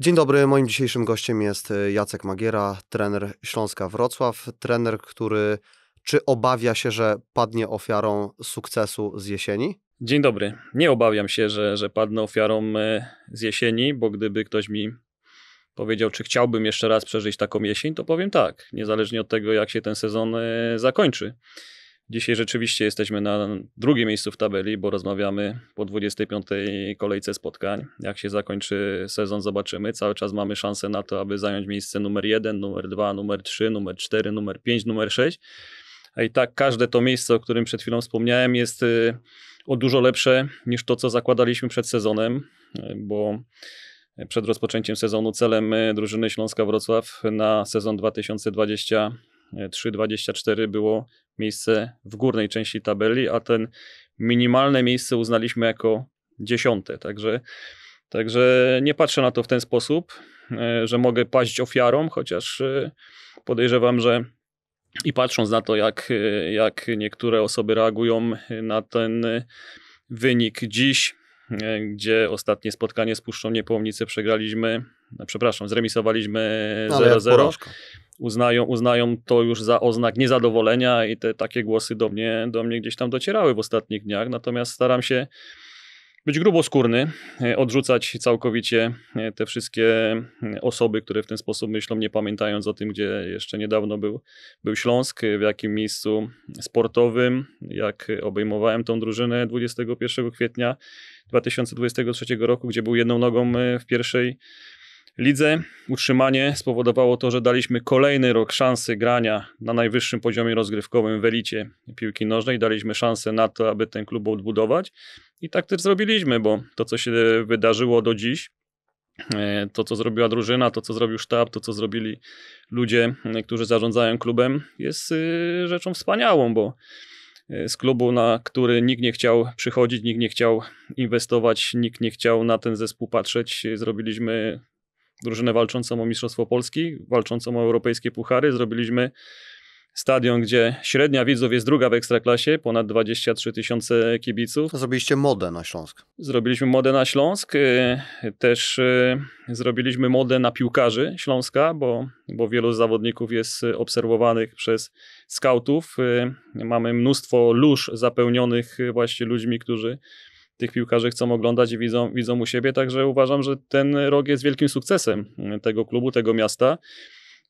Dzień dobry, moim dzisiejszym gościem jest e, Jacek Magiera, trener Śląska Wrocław, trener, który czy obawia się, że padnie ofiarą sukcesu z jesieni? Dzień dobry. Nie obawiam się, że, że padnę ofiarą e, z jesieni, bo gdyby ktoś mi powiedział, czy chciałbym jeszcze raz przeżyć taką jesień, to powiem tak, niezależnie od tego, jak się ten sezon e, zakończy. Dzisiaj rzeczywiście jesteśmy na drugim miejscu w tabeli, bo rozmawiamy po 25. kolejce spotkań. Jak się zakończy sezon, zobaczymy. Cały czas mamy szansę na to, aby zająć miejsce numer 1, numer 2, numer 3, numer 4, numer 5, numer 6. A i tak każde to miejsce, o którym przed chwilą wspomniałem, jest y, o dużo lepsze niż to, co zakładaliśmy przed sezonem, y, bo przed rozpoczęciem sezonu celem y, drużyny Śląska Wrocław na sezon 2023-2024 było miejsce w górnej części tabeli, a ten minimalne miejsce uznaliśmy jako dziesiąte. Także, także nie patrzę na to w ten sposób, e, że mogę paść ofiarą, chociaż e, podejrzewam, że i patrząc na to, jak, e, jak niektóre osoby reagują na ten wynik dziś, gdzie ostatnie spotkanie z Puszczą Niepołomnicy przegraliśmy, przepraszam, zremisowaliśmy 0-0 uznają, uznają to już za oznak niezadowolenia i te takie głosy do mnie, do mnie gdzieś tam docierały w ostatnich dniach. Natomiast staram się być gruboskórny, e, odrzucać całkowicie e, te wszystkie e, osoby, które w ten sposób myślą, nie pamiętając o tym, gdzie jeszcze niedawno był, był Śląsk, w jakim miejscu sportowym, jak obejmowałem tą drużynę 21 kwietnia 2023 roku, gdzie był jedną nogą w pierwszej lidze. Utrzymanie spowodowało to, że daliśmy kolejny rok szansy grania na najwyższym poziomie rozgrywkowym w elicie piłki nożnej. Daliśmy szansę na to, aby ten klub odbudować i tak też zrobiliśmy, bo to, co się wydarzyło do dziś, e, to, co zrobiła drużyna, to, co zrobił sztab, to, co zrobili ludzie, e, którzy zarządzają klubem, jest e, rzeczą wspaniałą, bo z klubu, na który nikt nie chciał przychodzić, nikt nie chciał inwestować, nikt nie chciał na ten zespół patrzeć. Zrobiliśmy drużynę walczącą o Mistrzostwo Polski, walczącą o europejskie puchary. Zrobiliśmy stadion, gdzie średnia widzów jest druga w ekstraklasie, ponad 23 tysiące kibiców. Zrobiliście modę na Śląsk. Zrobiliśmy modę na Śląsk, y, też y, zrobiliśmy modę na piłkarzy Śląska, bo, bo wielu zawodników jest obserwowanych przez skautów. Y, mamy mnóstwo lóż zapełnionych właśnie ludźmi, którzy tych piłkarzy chcą oglądać i widzą, widzą u siebie. Także uważam, że ten rok jest wielkim sukcesem tego klubu, tego miasta.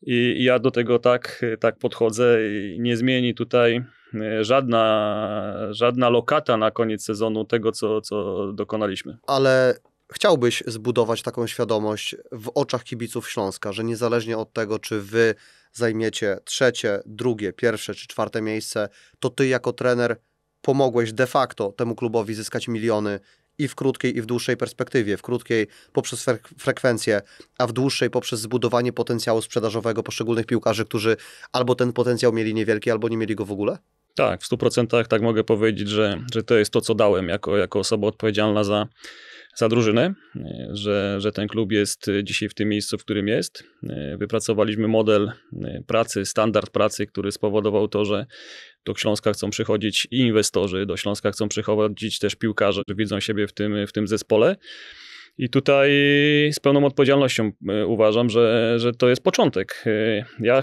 I ja do tego tak, tak podchodzę. Nie zmieni tutaj e, żadna, żadna lokata na koniec sezonu tego, co, co dokonaliśmy. Ale chciałbyś zbudować taką świadomość w oczach kibiców Śląska, że niezależnie od tego, czy wy zajmiecie trzecie, drugie, pierwsze czy czwarte miejsce, to ty jako trener pomogłeś de facto temu klubowi zyskać miliony i w krótkiej, i w dłuższej perspektywie. W krótkiej poprzez frekwencję, a w dłuższej poprzez zbudowanie potencjału sprzedażowego poszczególnych piłkarzy, którzy albo ten potencjał mieli niewielki, albo nie mieli go w ogóle? Tak, w 100% tak mogę powiedzieć, że, że to jest to, co dałem jako, jako osoba odpowiedzialna za, za drużynę, e, że, że ten klub jest dzisiaj w tym miejscu, w którym jest. E, wypracowaliśmy model e, pracy, standard pracy, który spowodował to, że do Śląska chcą przychodzić i inwestorzy, do Śląska chcą przychodzić też piłkarze, widzą siebie w tym, w tym zespole. I tutaj z pełną odpowiedzialnością e, uważam, że, że to jest początek. E, ja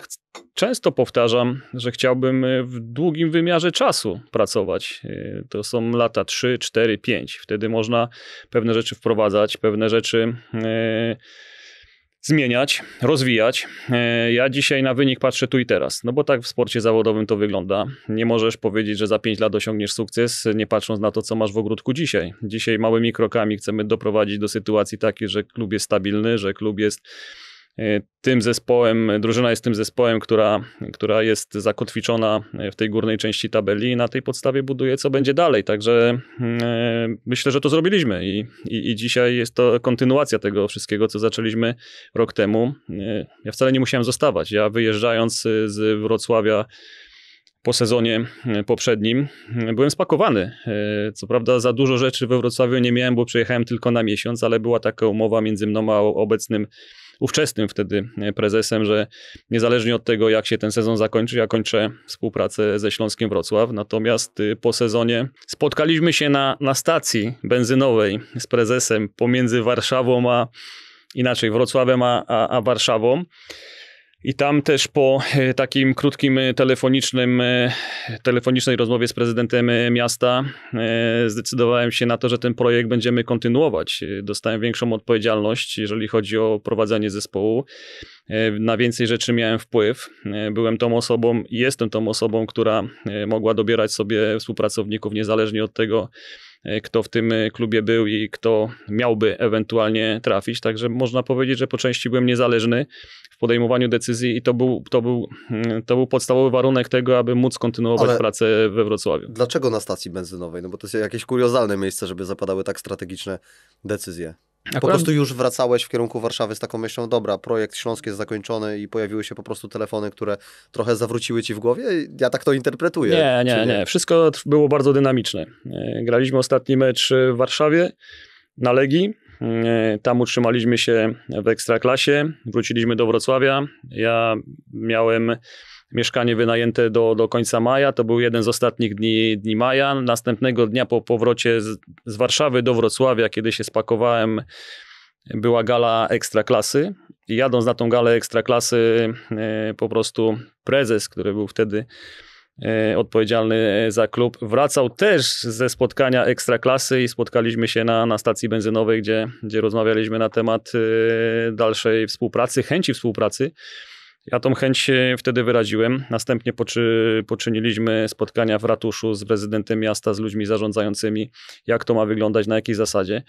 często powtarzam, że chciałbym e, w długim wymiarze czasu pracować. To są lata 3, 4, 5. Wtedy można pewne rzeczy wprowadzać, pewne rzeczy. Yy, zmieniać, rozwijać. E, ja dzisiaj na wynik patrzę tu i teraz, no bo tak w sporcie zawodowym to wygląda. Nie możesz powiedzieć, że za 5 lat osiągniesz sukces, nie patrząc na to, co masz w ogródku dzisiaj. Dzisiaj małymi krokami chcemy doprowadzić do sytuacji takiej, że klub jest stabilny, że klub jest E, tym zespołem, drużyna jest tym zespołem, która, która jest zakotwiczona w tej górnej części tabeli i na tej podstawie buduje, co będzie dalej. Także mm, e, myślę, że to zrobiliśmy I, i, i, dzisiaj jest to kontynuacja tego wszystkiego, co zaczęliśmy rok temu. E, ja wcale nie musiałem zostawać. Ja wyjeżdżając z Wrocławia po sezonie poprzednim byłem spakowany. Co prawda za dużo rzeczy we Wrocławiu nie miałem, bo przyjechałem tylko na miesiąc, ale była taka umowa między mną a obecnym ówczesnym wtedy e, prezesem, że niezależnie od tego, jak się ten sezon zakończy, ja kończę współpracę ze Śląskiem Wrocław. Natomiast y, po sezonie spotkaliśmy się na, na stacji benzynowej z prezesem pomiędzy Warszawą a inaczej Wrocławem a, a, a Warszawą. I tam też po e, takim krótkim e, telefonicznym, e, telefonicznej rozmowie z prezydentem miasta zdecydowałem się na to, że ten projekt będziemy kontynuować. Dostałem większą odpowiedzialność, jeżeli chodzi o prowadzenie zespołu. Na więcej rzeczy miałem wpływ. Byłem tą osobą i jestem tą osobą, która mogła dobierać sobie współpracowników niezależnie od tego, E, kto w tym e, klubie był i kto miałby ewentualnie trafić. Także można powiedzieć, że po części byłem niezależny w podejmowaniu decyzji i to był, to był, mm, to był podstawowy warunek tego, aby móc kontynuować Ale pracę we Wrocławiu. Dlaczego na stacji benzynowej? No bo to jest jakieś kuriozalne miejsce, żeby zapadały tak strategiczne decyzje. Akurat... Po prostu już wracałeś w kierunku Warszawy z taką myślą, dobra, projekt Śląsk jest zakończony i pojawiły się po prostu telefony, które trochę zawróciły ci w głowie? Ja tak to interpretuję. Nie, nie, nie, nie. Wszystko było bardzo dynamiczne. E, graliśmy ostatni mecz w Warszawie na Legii. E, tam utrzymaliśmy się w Ekstraklasie. Wróciliśmy do Wrocławia. Ja miałem mieszkanie wynajęte do, do końca maja. To był jeden z ostatnich dni, dni maja. Następnego dnia po powrocie z, z Warszawy do Wrocławia, kiedy się spakowałem, była gala ekstraklasy. I jadąc na tą galę ekstraklasy, e, po prostu prezes, który był wtedy e, odpowiedzialny za klub, wracał też ze spotkania ekstraklasy i spotkaliśmy się na, na stacji benzynowej, gdzie, gdzie rozmawialiśmy na temat e, dalszej współpracy, chęci współpracy. Ja tą chęć wtedy wyraziłem. Następnie poczy, poczyniliśmy spotkania w ratuszu z prezydentem miasta, z ludźmi zarządzającymi, jak to ma wyglądać, na jakiej zasadzie.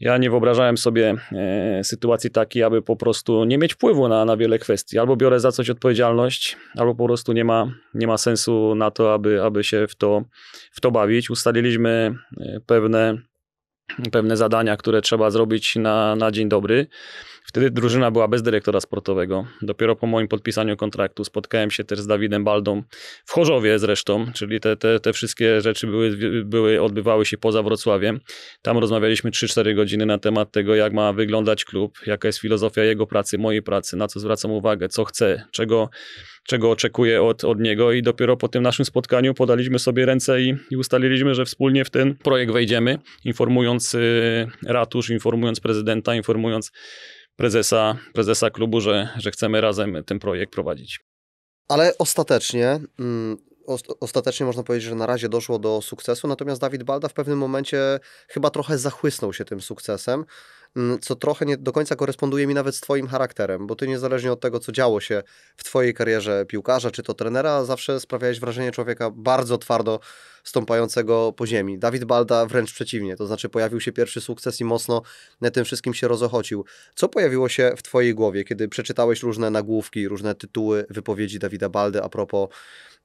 Ja nie wyobrażałem sobie e, sytuacji takiej, aby po prostu nie mieć wpływu na, na wiele kwestii. Albo biorę za coś odpowiedzialność, albo po prostu nie ma, nie ma sensu na to, aby, aby się w to, w to bawić. Ustaliliśmy e, pewne, pewne zadania, które trzeba zrobić na, na dzień dobry. Wtedy drużyna była bez dyrektora sportowego. Dopiero po moim podpisaniu kontraktu spotkałem się też z Dawidem Baldą w Chorzowie zresztą, czyli te, te, te wszystkie rzeczy były, były, odbywały się poza Wrocławiem. Tam rozmawialiśmy 3-4 godziny na temat tego, jak ma wyglądać klub, jaka jest filozofia jego pracy, mojej pracy, na co zwracam uwagę, co chcę, czego, czego oczekuję od, od niego i dopiero po tym naszym spotkaniu podaliśmy sobie ręce i, i ustaliliśmy, że wspólnie w ten projekt wejdziemy, informując y, ratusz, informując prezydenta, informując prezesa, prezesa klubu, że, że chcemy razem ten projekt prowadzić. Ale ostatecznie, mm, ostatecznie można powiedzieć, że na razie doszło do sukcesu, natomiast Dawid Balda w pewnym momencie chyba trochę zachłysnął się tym sukcesem. Mm, co trochę nie do końca koresponduje mi nawet z Twoim charakterem, bo Ty niezależnie od tego, co działo się w Twojej karierze piłkarza czy to trenera, zawsze sprawiałeś wrażenie człowieka bardzo twardo stąpającego po ziemi. Dawid Balda wręcz przeciwnie, to znaczy pojawił się pierwszy sukces i mocno na tym wszystkim się rozochocił. Co pojawiło się w Twojej głowie, kiedy przeczytałeś różne nagłówki, różne tytuły wypowiedzi Dawida Baldy a propos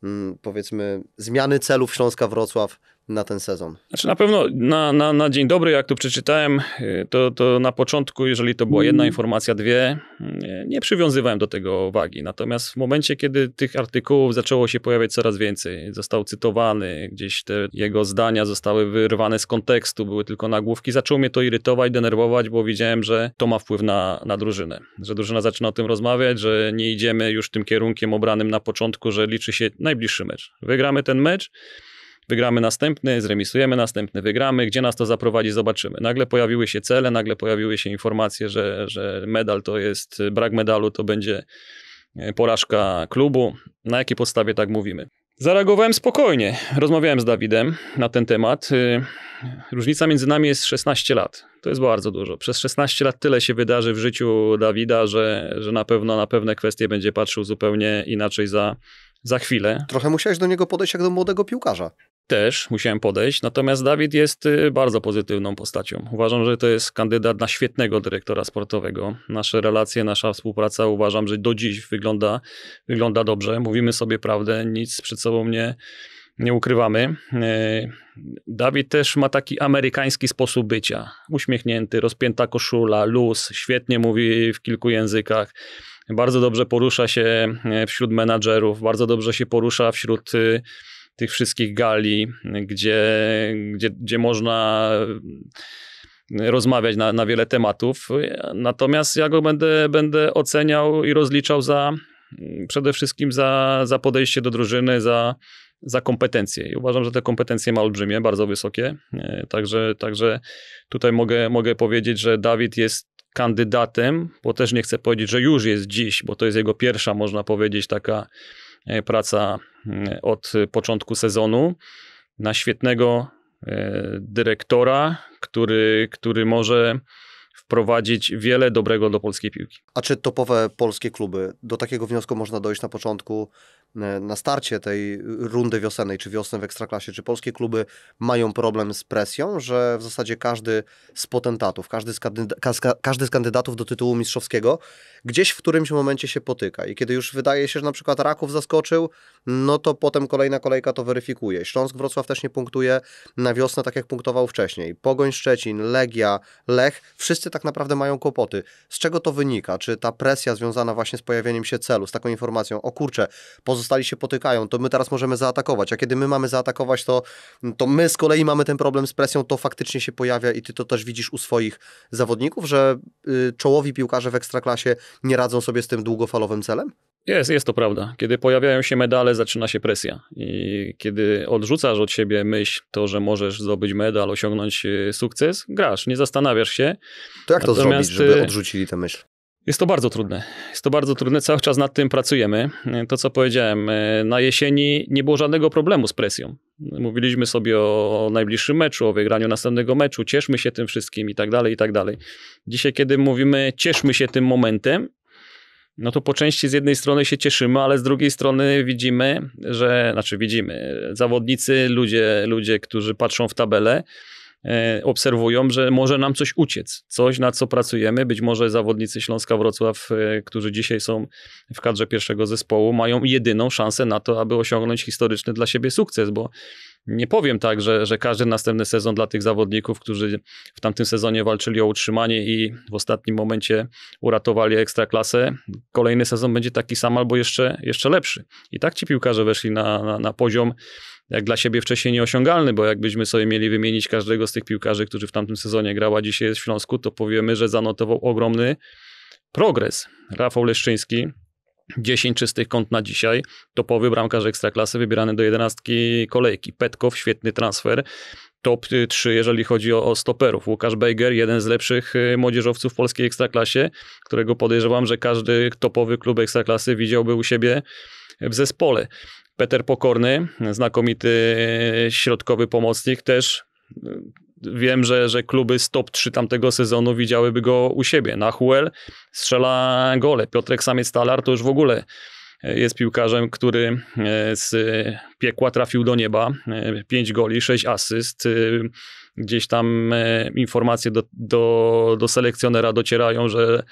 mm, powiedzmy zmiany celów Śląska Wrocław na ten sezon? Znaczy na pewno na, na, na dzień dobry, jak to przeczytałem, y, to, to na początku, jeżeli to była jedna mm. informacja, dwie, y, nie przywiązywałem do tego wagi. Natomiast w momencie, kiedy tych artykułów zaczęło się pojawiać coraz więcej, został cytowany, gdzieś te jego zdania zostały wyrwane z kontekstu, były tylko nagłówki, zaczęło mnie to irytować, denerwować, bo widziałem, że to ma wpływ na, na drużynę. Że drużyna zaczyna o tym rozmawiać, że nie idziemy już tym kierunkiem obranym na początku, że liczy się najbliższy mecz. Wygramy ten mecz Wygramy następny, zremisujemy następny, wygramy. Gdzie nas to zaprowadzi, zobaczymy. Nagle pojawiły się cele, nagle pojawiły się informacje, że, że medal to jest, brak medalu to będzie e, porażka klubu. Na jakiej podstawie tak mówimy? Zareagowałem spokojnie. Rozmawiałem z Dawidem na ten temat. Y, różnica między nami jest 16 lat. To jest bardzo dużo. Przez 16 lat tyle się wydarzy w życiu Dawida, że, że na pewno na pewne kwestie będzie patrzył zupełnie inaczej za, za chwilę. Trochę musiałeś do niego podejść jak do młodego piłkarza. Też musiałem podejść, natomiast Dawid jest y, bardzo pozytywną postacią. Uważam, że to jest kandydat na świetnego dyrektora sportowego. Nasze relacje, nasza współpraca uważam, że do dziś wygląda, wygląda dobrze. Mówimy sobie prawdę, nic przed sobą nie, nie ukrywamy. Y, Dawid też ma taki amerykański sposób bycia. Uśmiechnięty, rozpięta koszula, luz, świetnie mówi w kilku językach bardzo dobrze porusza się e, wśród menadżerów, bardzo dobrze się porusza wśród e, tych wszystkich gali, gdzie, gdzie, gdzie można mm, rozmawiać na, na wiele tematów. Natomiast ja go będę, będę oceniał i rozliczał za mm, przede wszystkim za, za podejście do drużyny, za, za kompetencje. I uważam, że te kompetencje ma olbrzymie, bardzo wysokie. E, także, także tutaj mogę, mogę powiedzieć, że Dawid jest kandydatem, bo też nie chcę powiedzieć, że już jest dziś, bo to jest jego pierwsza, można powiedzieć, taka e, praca e, od początku sezonu na świetnego e, dyrektora, który, który może wprowadzić wiele dobrego do polskiej piłki. A czy topowe polskie kluby do takiego wniosku można dojść na początku, na starcie tej rundy wiosennej, czy wiosny w Ekstraklasie, czy polskie kluby mają problem z presją, że w zasadzie każdy z potentatów, każdy z, każdy z kandydatów do tytułu mistrzowskiego gdzieś w którymś momencie się potyka. I kiedy już wydaje się, że na przykład Raków zaskoczył, no to potem kolejna kolejka to weryfikuje. Śląsk Wrocław też nie punktuje na wiosnę, tak jak punktował wcześniej. Pogoń Szczecin, Legia, Lech, wszyscy tak naprawdę mają kłopoty. Z czego to wynika? Czy ta presja związana właśnie z pojawieniem się celu, z taką informacją, o kurczę, poza pozostali się potykają, to my teraz możemy zaatakować, a kiedy my mamy zaatakować, to, to my z kolei mamy ten problem z presją, to faktycznie się pojawia i ty to też widzisz u swoich zawodników, że y, czołowi piłkarze w ekstraklasie nie radzą sobie z tym długofalowym celem? Jest, jest to prawda. Kiedy pojawiają się medale, zaczyna się presja. I kiedy odrzucasz od siebie myśl to, że możesz zdobyć medal, osiągnąć y, sukces, grasz, nie zastanawiasz się. To jak to Natomiast... zrobić, żeby y, odrzucili tę myśl? Jest to bardzo trudne. Jest to bardzo trudne. Cały czas nad tym pracujemy. To, co powiedziałem, e, na jesieni nie było żadnego problemu z presją. Mówiliśmy sobie o najbliższym meczu, o wygraniu następnego meczu, cieszmy się tym wszystkim i tak dalej, i tak dalej. Dzisiaj, kiedy mówimy, cieszmy się tym momentem, no to po części z jednej strony się cieszymy, ale z drugiej strony widzimy, że, znaczy widzimy, zawodnicy, ludzie, ludzie którzy patrzą w tabelę, E, obserwują, że może nam coś uciec, coś na co pracujemy. Być może zawodnicy Śląska Wrocław, e, którzy dzisiaj są w kadrze pierwszego zespołu, mają jedyną szansę na to, aby osiągnąć historyczny dla siebie sukces, bo nie powiem tak, że, że każdy następny sezon dla tych zawodników, którzy w tamtym sezonie walczyli o utrzymanie i w ostatnim momencie uratowali ekstraklasę, kolejny sezon będzie taki sam albo jeszcze, jeszcze lepszy. I tak ci piłkarze weszli na, na, na poziom jak dla siebie wcześniej nieosiągalny, bo jakbyśmy sobie mieli wymienić każdego z tych piłkarzy, którzy w tamtym sezonie grała dzisiaj jest w Śląsku, to powiemy, że zanotował ogromny progres. Rafał Leszczyński, 10 czystych kąt na dzisiaj, topowy bramkarz ekstraklasy wybierany do 11 kolejki. Petkow, świetny transfer. Top 3, y, jeżeli chodzi o, o stoperów. Łukasz Bejger, jeden z lepszych y, młodzieżowców w polskiej ekstraklasie, którego podejrzewam, że każdy topowy klub ekstraklasy widziałby u siebie w zespole. Peter Pokorny, znakomity e, środkowy pomocnik, też e, wiem, że, że kluby z top 3 tamtego sezonu widziałyby go u siebie. Na Huel strzela gole. Piotrek Samiec-Talar to już w ogóle e, jest piłkarzem, który z piekła trafił do nieba. 5 goli, 6 asyst. Gdzieś tam informacje do, do, do selekcjonera docierają, że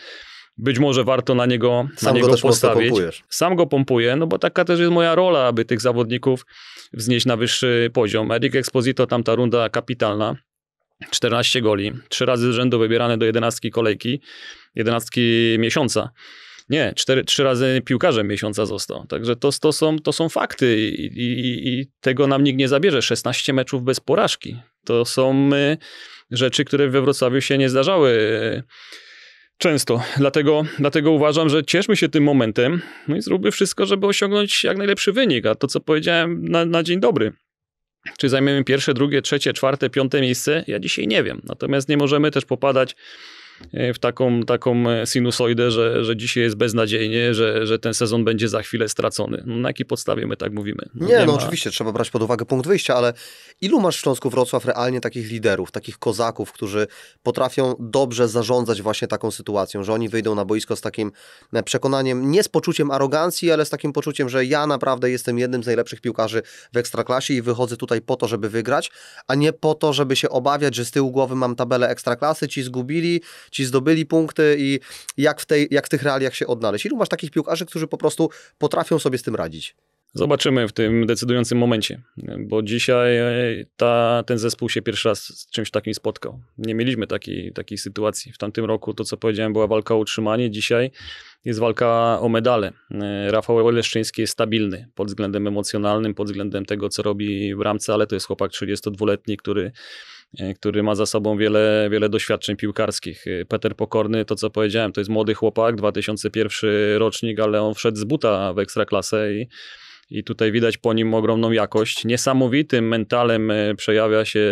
być może warto na niego, Sam na niego go postawić. Sam go pompuję, no bo taka też jest moja rola, aby tych zawodników wznieść na wyższy poziom. Eric Exposito, tamta runda kapitalna. 14 goli, trzy razy z rzędu wybierane do 11 kolejki, 11 miesiąca. Nie, cztery, trzy razy piłkarzem miesiąca został. Także to, to, są, to są fakty i, i, i tego nam nikt nie zabierze. 16 meczów bez porażki. To są y, rzeczy, które we Wrocławiu się nie zdarzały Często. Dlatego, dlatego uważam, że cieszmy się tym momentem no i zróbmy wszystko, żeby osiągnąć jak najlepszy wynik. A to, co powiedziałem na, na dzień dobry, czy zajmiemy pierwsze, drugie, trzecie, czwarte, piąte miejsce? Ja dzisiaj nie wiem. Natomiast nie możemy też popadać E, w taką, taką e, sinusoidę, że, że dzisiaj jest beznadziejnie, że, że ten sezon będzie za chwilę stracony. No, na jakiej podstawie my tak mówimy? No, nie, nie no ma... oczywiście trzeba brać pod uwagę punkt wyjścia, ale ilu masz w Śląsku Wrocław realnie takich liderów, takich kozaków, którzy potrafią dobrze zarządzać właśnie taką sytuacją, że oni wyjdą na boisko z takim e, przekonaniem, nie z poczuciem arogancji, ale z takim poczuciem, że ja naprawdę jestem jednym z najlepszych piłkarzy w Ekstraklasie i wychodzę tutaj po to, żeby wygrać, a nie po to, żeby się obawiać, że z tyłu głowy mam tabelę Ekstraklasy, ci zgubili, ci zdobyli punkty i jak w, tej, jak w tych realiach się odnaleźć. Ilu masz takich piłkarzy, którzy po prostu potrafią sobie z tym radzić? Zobaczymy w tym decydującym momencie, bo dzisiaj e, ta, ten zespół się pierwszy raz z czymś takim spotkał. Nie mieliśmy takiej, takiej sytuacji. W tamtym roku to, co powiedziałem, była walka o utrzymanie. Dzisiaj jest walka o medale. E, Rafał Leszczyński jest stabilny pod względem emocjonalnym, pod względem tego, co robi w ramce, ale to jest chłopak 32-letni, który E, który ma za sobą wiele, wiele doświadczeń piłkarskich. E, Peter Pokorny, to co powiedziałem, to jest młody chłopak, 2001 rocznik, ale on wszedł z buta w ekstraklasę i i tutaj widać po nim ogromną jakość. Niesamowitym mentalem e, przejawia się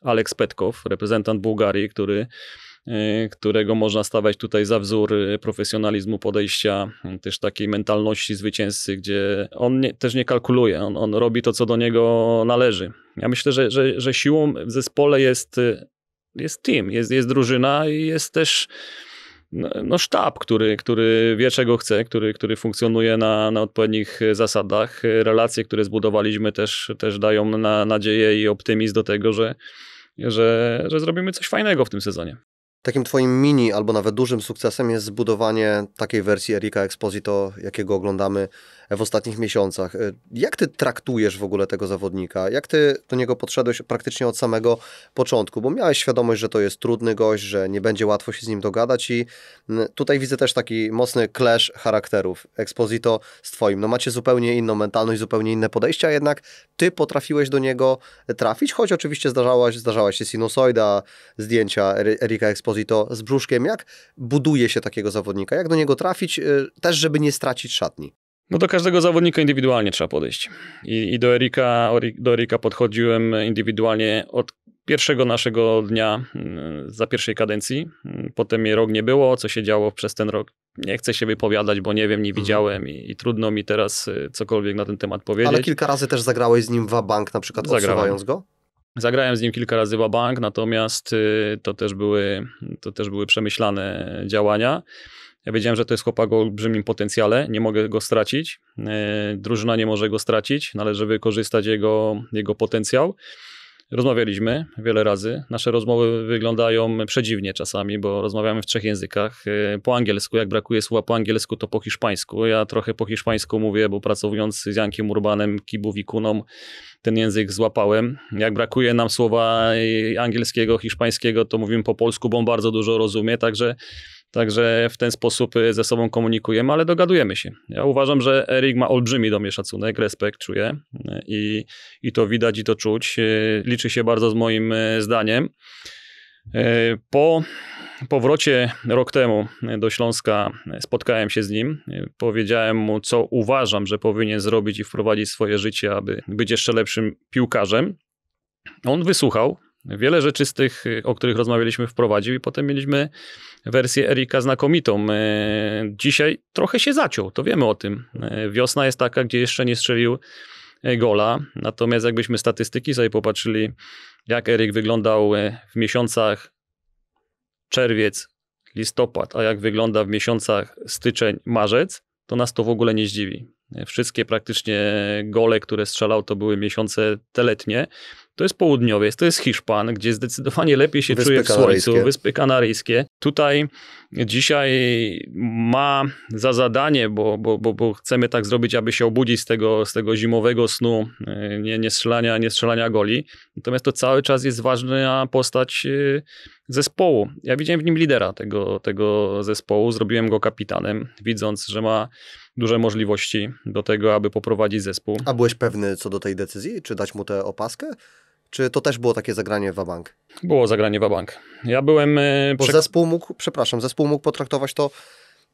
Aleks Petkow, reprezentant Bułgarii, który Y, którego można stawiać tutaj za wzór y, profesjonalizmu podejścia, y, też takiej mentalności zwycięzcy, gdzie on nie, też nie kalkuluje, on, on robi to, co do niego należy. Ja myślę, że, że, że siłą w zespole jest, jest team, jest, jest drużyna i jest też no, no, sztab, który, który wie czego chce, który, który funkcjonuje na, na odpowiednich zasadach. Relacje, które zbudowaliśmy też, też dają na, nadzieję i optymizm do tego, że, że, że zrobimy coś fajnego w tym sezonie. Takim twoim mini albo nawet dużym sukcesem jest zbudowanie takiej wersji Erika Exposito, jakiego oglądamy e, w ostatnich miesiącach. E, jak ty traktujesz w ogóle tego zawodnika? Jak ty do niego podszedłeś praktycznie od samego początku? Bo miałeś świadomość, że to jest trudny gość, że nie będzie łatwo się z nim dogadać i tutaj widzę też taki mocny clash charakterów Exposito z twoim. No macie zupełnie inną mentalność, zupełnie inne podejścia, jednak ty potrafiłeś do niego trafić, choć oczywiście zdarzałaś, się sinusoida, zdjęcia Erika Exposito Esposito z brzuszkiem, jak buduje się takiego zawodnika, jak do niego trafić, y, też żeby nie stracić szatni. No do każdego zawodnika indywidualnie trzeba podejść. I, i do, Erika, do Erika podchodziłem indywidualnie od pierwszego naszego dnia y, za pierwszej kadencji. Y, potem jej rok nie było, co się działo przez ten rok. Nie chcę się wypowiadać, bo nie wiem, nie mhm. widziałem i, i trudno mi teraz cokolwiek na ten temat powiedzieć. Ale kilka razy też zagrałeś z nim w bank, na przykład Zagrałem. odsuwając go? Zagrałem z nim kilka razy bank, natomiast y, to też, były, to też były przemyślane działania. Ja wiedziałem, że to jest chłopak o olbrzymim potencjale, nie mogę go stracić, y, drużyna nie może go stracić, należy wykorzystać jego, jego potencjał. Rozmawialiśmy wiele razy. Nasze rozmowy wyglądają przedziwnie czasami, bo rozmawiamy w trzech językach. Y, po angielsku, jak brakuje słowa po angielsku, to po hiszpańsku. Ja trochę po hiszpańsku mówię, bo pracowując z Jankiem Urbanem, Kibu Wikuną, ten język złapałem. Jak brakuje nam słowa y, angielskiego, hiszpańskiego, to mówimy po polsku, bo on bardzo dużo rozumie, także Także w ten sposób y, ze sobą komunikujemy, ale dogadujemy się. Ja uważam, że Erik ma olbrzymi do mnie szacunek, respekt czuję y, i, i to widać i to czuć. Y, liczy się bardzo z moim zdaniem. Po powrocie rok temu do Śląska spotkałem się z nim. Powiedziałem mu, co uważam, że powinien zrobić i wprowadzić swoje życie, aby być jeszcze lepszym piłkarzem. On wysłuchał, Wiele rzeczy z tych, o których rozmawialiśmy, wprowadził i potem mieliśmy wersję Erika znakomitą. E, dzisiaj trochę się zaciął, to wiemy o tym. E, wiosna jest taka, gdzie jeszcze nie strzelił gola, natomiast jakbyśmy statystyki sobie popatrzyli, jak Erik wyglądał e, w miesiącach czerwiec, listopad, a jak wygląda w miesiącach styczeń, marzec, to nas to w ogóle nie zdziwi. Wszystkie praktycznie gole, które strzelał, to były miesiące te letnie, to jest południowiec, to jest Hiszpan, gdzie zdecydowanie lepiej się Wyspy czuje w słońcu. Wyspy Kanaryjskie. Tutaj dzisiaj ma za zadanie, bo, bo, bo, bo, chcemy tak zrobić, aby się obudzić z tego, z tego zimowego snu, y, nie, nie, strzelania, nie strzelania goli. Natomiast to cały czas jest ważna postać y, zespołu. Ja widziałem w nim lidera tego, tego zespołu, zrobiłem go kapitanem, widząc, że ma duże możliwości do tego, aby poprowadzić zespół. A byłeś pewny co do tej decyzji? Czy dać mu tę opaskę? Czy to też było takie zagranie w bank? Było zagranie w bank. Ja byłem... E, bo przek- zespół mógł, przepraszam, zespół mógł potraktować to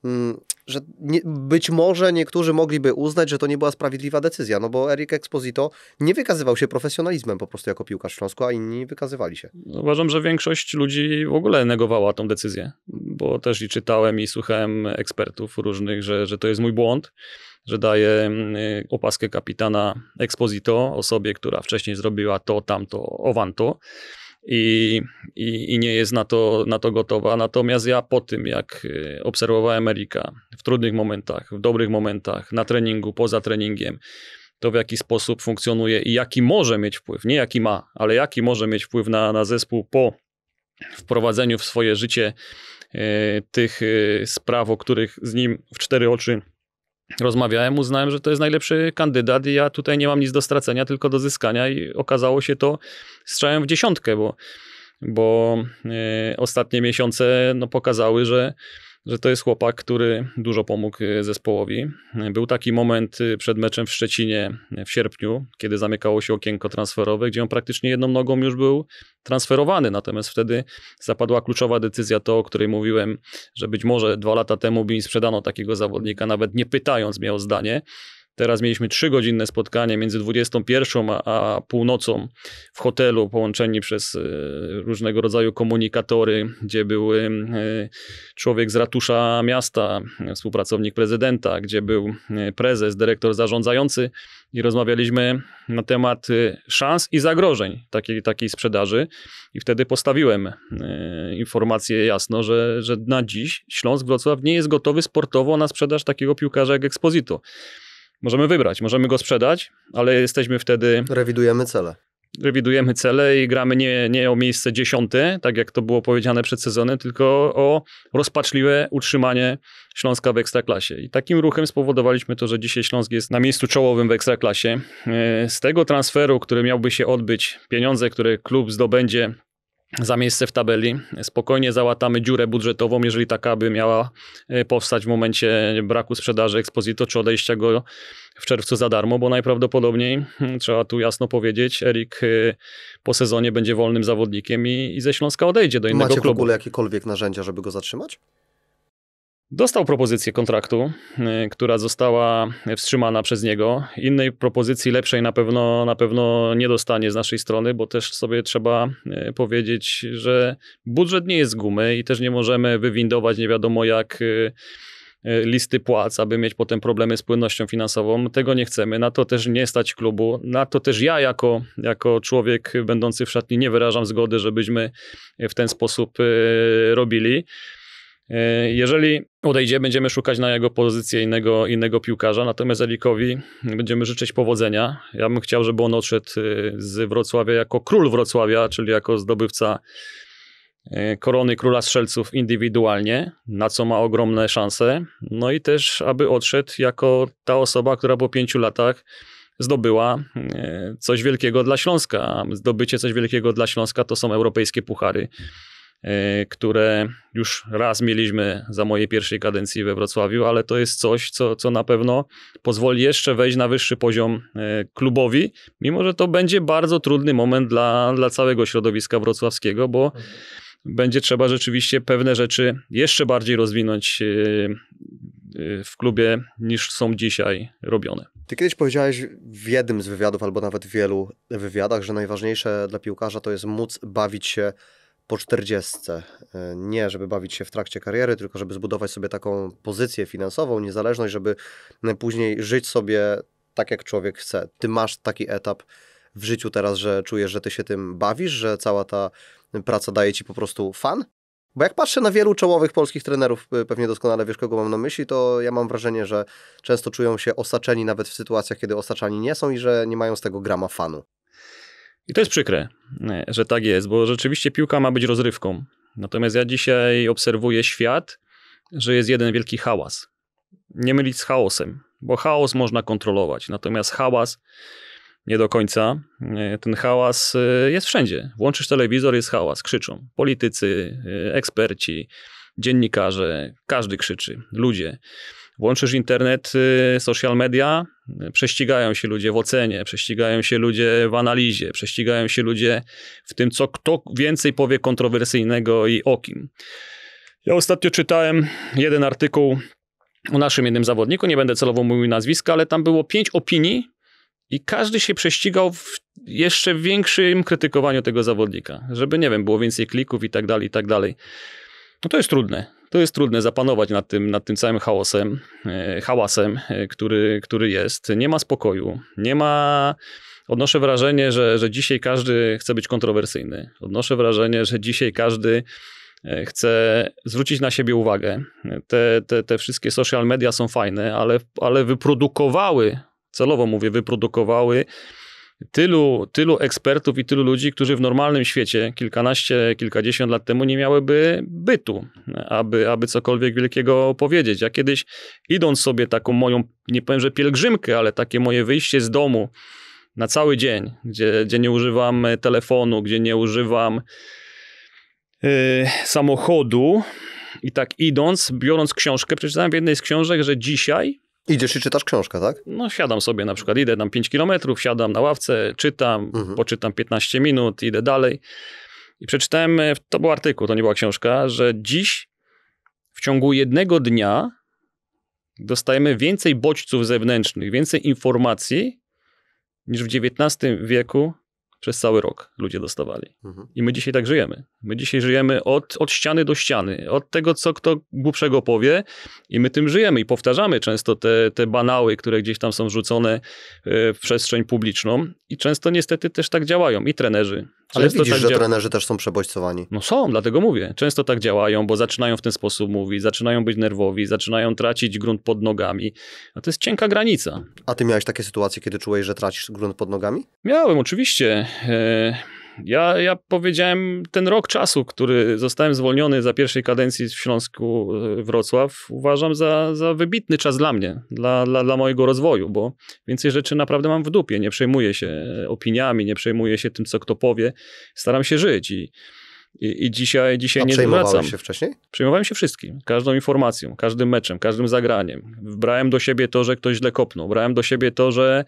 mm, że nie, być może niektórzy mogliby uznać, że to nie była sprawiedliwa decyzja, no bo Eric Exposito nie wykazywał się profesjonalizmem po prostu jako piłkarz w Śląsku, a inni wykazywali się. Uważam, że większość ludzi w ogóle negowała tą decyzję, bo też i czytałem i słuchałem ekspertów różnych, że, że to jest mój błąd że daje mm, y, opaskę kapitana Exposito, osobie, która wcześniej zrobiła to, tamto, owanto. I, i, i, nie jest na to, na to gotowa. Natomiast ja po tym, jak y, obserwowałem Erika w trudnych momentach, w dobrych momentach, na treningu, poza treningiem, to w jaki sposób funkcjonuje i jaki może mieć wpływ, nie jaki ma, ale jaki może mieć wpływ na, na zespół po wprowadzeniu w swoje życie y, tych y, spraw, o których z nim w cztery oczy rozmawiałem, uznałem, że to jest najlepszy kandydat i ja tutaj nie mam nic do stracenia, tylko do zyskania i okazało się to strzałem w dziesiątkę, bo, bo e, ostatnie miesiące no, pokazały, że że to jest chłopak, który dużo pomógł e, zespołowi. Był taki moment e, przed meczem w Szczecinie e, w sierpniu, kiedy zamykało się okienko transferowe, gdzie on praktycznie jedną nogą już był transferowany. Natomiast wtedy zapadła kluczowa decyzja, to o której mówiłem, że być może dwa lata temu by mi sprzedano takiego zawodnika, nawet nie pytając mnie o zdanie. Teraz mieliśmy trzygodzinne spotkanie między 21 a, a północą w hotelu, połączeni przez e, różnego rodzaju komunikatory, gdzie był e, człowiek z ratusza miasta, współpracownik prezydenta, gdzie był e, prezes, dyrektor zarządzający i rozmawialiśmy na temat szans i zagrożeń takiej, takiej sprzedaży. I wtedy postawiłem informację jasno, że, że na dziś Śląsk Wrocław nie jest gotowy sportowo na sprzedaż takiego piłkarza jak Exposito. Możemy wybrać, możemy go sprzedać, ale jesteśmy wtedy. Rewidujemy cele. Rewidujemy cele i gramy nie, nie o miejsce dziesiąte, tak jak to było powiedziane przed sezonem, tylko o rozpaczliwe utrzymanie Śląska w ekstraklasie. I takim ruchem spowodowaliśmy to, że dzisiaj Śląsk jest na miejscu czołowym w ekstraklasie. E, z tego transferu, który miałby się odbyć, pieniądze, które klub zdobędzie za miejsce w tabeli. Spokojnie załatamy dziurę budżetową, jeżeli taka by miała e, powstać w momencie braku sprzedaży Exposito czy odejścia go w czerwcu za darmo, bo najprawdopodobniej, hmm, trzeba tu jasno powiedzieć, Erik e, po sezonie będzie wolnym zawodnikiem i, i ze Śląska odejdzie do innego Macie klubu. Macie w ogóle jakiekolwiek narzędzia, żeby go zatrzymać? Dostał propozycję kontraktu, y, która została wstrzymana przez niego. Innej propozycji lepszej na pewno, na pewno nie dostanie z naszej strony, bo też sobie trzeba y, powiedzieć, że budżet nie jest z gumy i też nie możemy wywindować nie wiadomo jak y, listy płac, aby mieć potem problemy z płynnością finansową. Tego nie chcemy, na to też nie stać klubu, na to też ja jako, jako człowiek będący w szatni nie wyrażam zgody, żebyśmy w ten sposób robili. E, jeżeli odejdzie, będziemy szukać na jego pozycję innego, innego piłkarza, natomiast Elikowi będziemy życzyć powodzenia. Ja bym chciał, żeby on odszedł e, z Wrocławia jako król Wrocławia, czyli jako zdobywca e, korony króla strzelców indywidualnie, na co ma ogromne szanse. No i też, aby odszedł jako ta osoba, która po pięciu latach zdobyła coś wielkiego dla Śląska. Zdobycie coś wielkiego dla Śląska to są europejskie puchary. E, które już raz mieliśmy za mojej pierwszej kadencji we Wrocławiu, ale to jest coś, co, co na pewno pozwoli jeszcze wejść na wyższy poziom e, klubowi, mimo że to będzie bardzo trudny moment dla, dla całego środowiska wrocławskiego, bo będzie trzeba rzeczywiście pewne rzeczy jeszcze bardziej rozwinąć e, w klubie niż są dzisiaj robione. Ty kiedyś powiedziałeś w jednym z wywiadów, albo nawet w wielu wywiadach, że najważniejsze dla piłkarza to jest móc bawić się po 40. E, nie, żeby bawić się w trakcie kariery, tylko żeby zbudować sobie taką pozycję finansową, niezależność, żeby e, później żyć sobie tak, jak człowiek chce. Ty masz taki etap w życiu teraz, że czujesz, że ty się tym bawisz, że cała ta praca daje ci po prostu fan? Bo jak patrzę na wielu czołowych polskich trenerów, e, pewnie doskonale wiesz, kogo mam na myśli, to ja mam wrażenie, że często czują się osaczeni nawet w sytuacjach, kiedy osaczani nie są i że nie mają z tego grama fanu. I to jest przykre, e, że tak jest, bo rzeczywiście piłka ma być rozrywką. Natomiast ja dzisiaj obserwuję świat, że jest jeden wielki hałas. Nie mylić z chaosem, bo chaos można kontrolować, natomiast hałas nie do końca. E, ten hałas e, jest wszędzie. Włączysz telewizor, jest hałas, krzyczą. Politycy, eksperci, dziennikarze, każdy krzyczy, ludzie. Włączysz internet, y, social media, prześcigają się ludzie w ocenie, prześcigają się ludzie w analizie, prześcigają się ludzie w tym, co kto więcej powie kontrowersyjnego i o kim. Ja ostatnio czytałem jeden artykuł o naszym jednym zawodniku, nie będę celowo mówił nazwiska, ale tam było pięć opinii i każdy się prześcigał w jeszcze większym krytykowaniu tego zawodnika, żeby, nie wiem, było więcej klików i tak dalej, i tak dalej. No to jest trudne to jest trudne zapanować nad tym, nad tym całym chaosem, e, hałasem, e, który, który jest. Nie ma spokoju, nie ma. Odnoszę wrażenie, że, że dzisiaj każdy chce być kontrowersyjny. Odnoszę wrażenie, że dzisiaj każdy e, chce zwrócić na siebie uwagę. Te, te, te wszystkie social media są fajne, ale, ale wyprodukowały, celowo mówię, wyprodukowały tylu, tylu ekspertów i tylu ludzi, którzy w normalnym świecie kilkanaście, kilkadziesiąt lat temu nie miałyby bytu, aby, aby cokolwiek wielkiego powiedzieć. Ja kiedyś idąc sobie taką moją, nie powiem, że pielgrzymkę, ale takie moje wyjście z domu na cały dzień, gdzie, gdzie nie używam telefonu, gdzie nie używam yy, samochodu, i tak idąc, biorąc książkę, przeczytałem w jednej z książek, że dzisiaj Idziesz i czytasz książkę, tak? No siadam sobie na przykład, idę tam 5 kilometrów, siadam na ławce, czytam, mhm. poczytam 15 minut, idę dalej. I przeczytałem, e, to był artykuł, to nie była książka, że dziś w ciągu jednego dnia dostajemy więcej bodźców zewnętrznych, więcej informacji niż w XIX wieku przez cały rok ludzie dostawali. Mhm. I my dzisiaj tak żyjemy. My dzisiaj żyjemy od, od ściany do ściany, od tego, co kto głupszego powie, i my tym żyjemy i powtarzamy często te, te banały, które gdzieś tam są rzucone e, w przestrzeń publiczną. I często niestety też tak działają i trenerzy, ale często widzisz, tak że działa... trenerzy też są przebodźcowani. No są, dlatego mówię. Często tak działają, bo zaczynają w ten sposób mówić, zaczynają być nerwowi, zaczynają tracić grunt pod nogami. A to jest cienka granica. A ty miałeś takie sytuacje, kiedy czułeś, że tracisz grunt pod nogami? Miałem, oczywiście. E ja, ja powiedziałem, ten rok czasu, który zostałem zwolniony za pierwszej kadencji w Śląsku e, Wrocław, uważam za, za wybitny czas dla mnie, dla, dla, dla mojego rozwoju, bo więcej rzeczy naprawdę mam w dupie. Nie przejmuję się opiniami, nie przejmuję się tym, co kto powie. Staram się żyć i, i, i dzisiaj, dzisiaj A nie zwracam. się wcześniej? Przejmowałem się wszystkim. Każdą informacją, każdym meczem, każdym zagraniem. Brałem do siebie to, że ktoś źle kopnął. Brałem do siebie to, że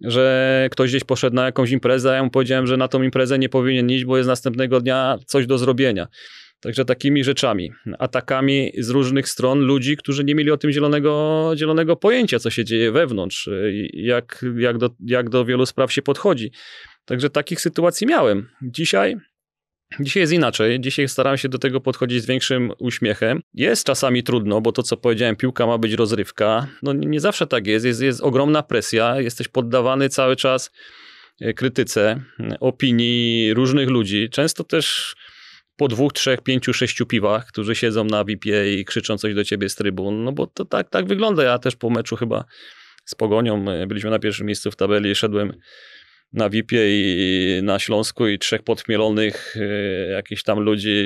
że ktoś gdzieś poszedł na jakąś imprezę, a ja mu powiedziałem, że na tą imprezę nie powinien iść, bo jest następnego dnia coś do zrobienia. Także takimi rzeczami, atakami z różnych stron ludzi, którzy nie mieli o tym zielonego, zielonego pojęcia, co się dzieje wewnątrz, y, jak, jak, do, jak do wielu spraw się podchodzi. Także takich sytuacji miałem. Dzisiaj Dzisiaj jest inaczej. Dzisiaj staram się do tego podchodzić z większym uśmiechem. Jest czasami trudno, bo to, co powiedziałem, piłka ma być rozrywka. No nie zawsze tak jest. Jest, jest ogromna presja, jesteś poddawany cały czas e, krytyce, mm, opinii różnych ludzi. Często też po dwóch, trzech, pięciu, sześciu piwach, którzy siedzą na VIP-ie i krzyczą coś do ciebie z trybun. No bo to tak, tak wygląda. Ja też po meczu chyba z Pogonią e, byliśmy na pierwszym miejscu w tabeli, szedłem na VIP-ie i na Śląsku i trzech podmielonych y, e, jakichś tam ludzi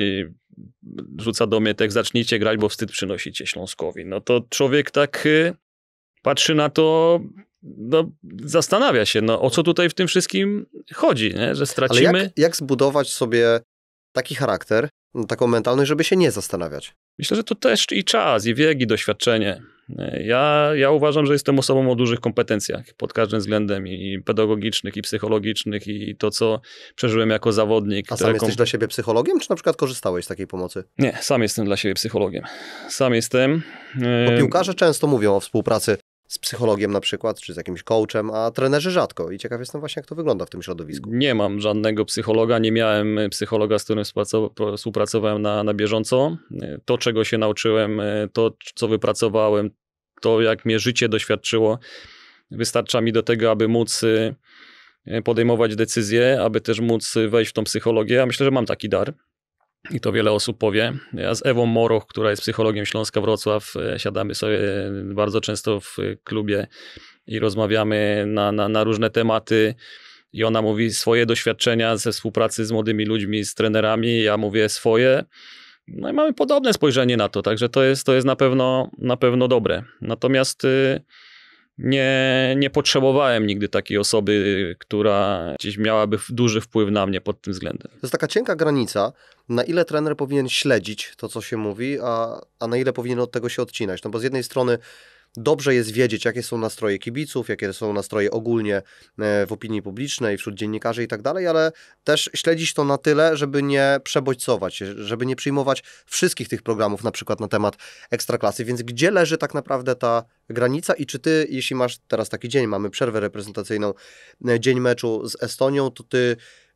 rzuca do mnie tak zacznijcie grać, bo wstyd przynosicie Śląskowi. No to człowiek tak y, patrzy na to, no, zastanawia się, no, o co tutaj w tym wszystkim chodzi, nie? że stracimy. Ale jak, jak zbudować sobie taki charakter, taką mentalność, żeby się nie zastanawiać. Myślę, że to też i czas, i wiek, i doświadczenie. Ja, ja uważam, że jestem osobą o dużych kompetencjach pod każdym względem i pedagogicznych, i psychologicznych, i to, co przeżyłem jako zawodnik. A sam jesteś kom... dla siebie psychologiem, czy na przykład korzystałeś z takiej pomocy? Nie, sam jestem dla siebie psychologiem. Sam jestem. Bo y, piłkarze często mówią o współpracy z psychologiem na przykład, czy z jakimś coachem, a trenerzy rzadko. I ciekaw jestem właśnie, jak to wygląda w tym środowisku. Nie mam żadnego psychologa, nie miałem y, psychologa, z którym współpracowałem na, na bieżąco. Y, to, czego się nauczyłem, y, to, co wypracowałem, to, jak mnie życie doświadczyło, wystarcza mi do tego, aby móc podejmować decyzje, aby też móc wejść w tą psychologię. Ja myślę, że mam taki dar i to wiele osób powie. Ja z Ewą Moroch, która jest psychologiem Śląska Wrocław, e, siadamy sobie e, bardzo często w e, klubie i rozmawiamy na, na, na różne tematy. I ona mówi swoje doświadczenia ze współpracy z młodymi ludźmi, z trenerami, ja mówię swoje. No i mamy podobne spojrzenie na to, także to jest, to jest na, pewno, na pewno dobre. Natomiast. Yy, nie, nie potrzebowałem nigdy takiej osoby, która gdzieś miałaby duży wpływ na mnie pod tym względem. To jest taka cienka granica, na ile trener powinien śledzić to, co się mówi, a, a na ile powinien od tego się odcinać. No bo z jednej strony dobrze jest wiedzieć, jakie są nastroje kibiców, jakie są nastroje ogólnie e, w opinii publicznej, wśród dziennikarzy i tak dalej, ale też śledzić to na tyle, żeby nie przebodźcować, żeby nie przyjmować wszystkich tych programów na przykład na temat ekstraklasy. Więc gdzie leży tak naprawdę ta granica i czy ty, jeśli masz teraz taki dzień, mamy przerwę reprezentacyjną, e, dzień meczu z Estonią, to ty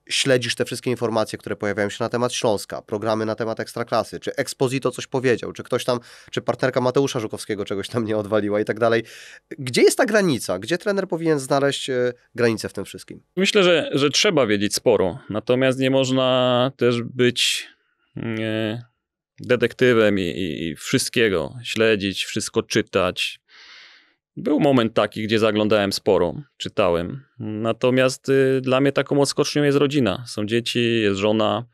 śledzisz te wszystkie informacje, które pojawiają się na temat Śląska, programy na temat Ekstraklasy, czy Exposito coś powiedział, czy ktoś tam, czy partnerka Mateusza Żukowskiego czegoś tam nie odwaliła i tak dalej. Gdzie jest ta granica? Gdzie trener powinien znaleźć e, granicę w tym wszystkim? Myślę, że, że trzeba wiedzieć sporo, natomiast nie można też być nie, mm, detektywem i, i wszystkiego śledzić, wszystko czytać, był moment taki, gdzie zaglądałem sporo, czytałem. Natomiast y, dla mnie taką odskocznią jest rodzina. Są dzieci, jest żona.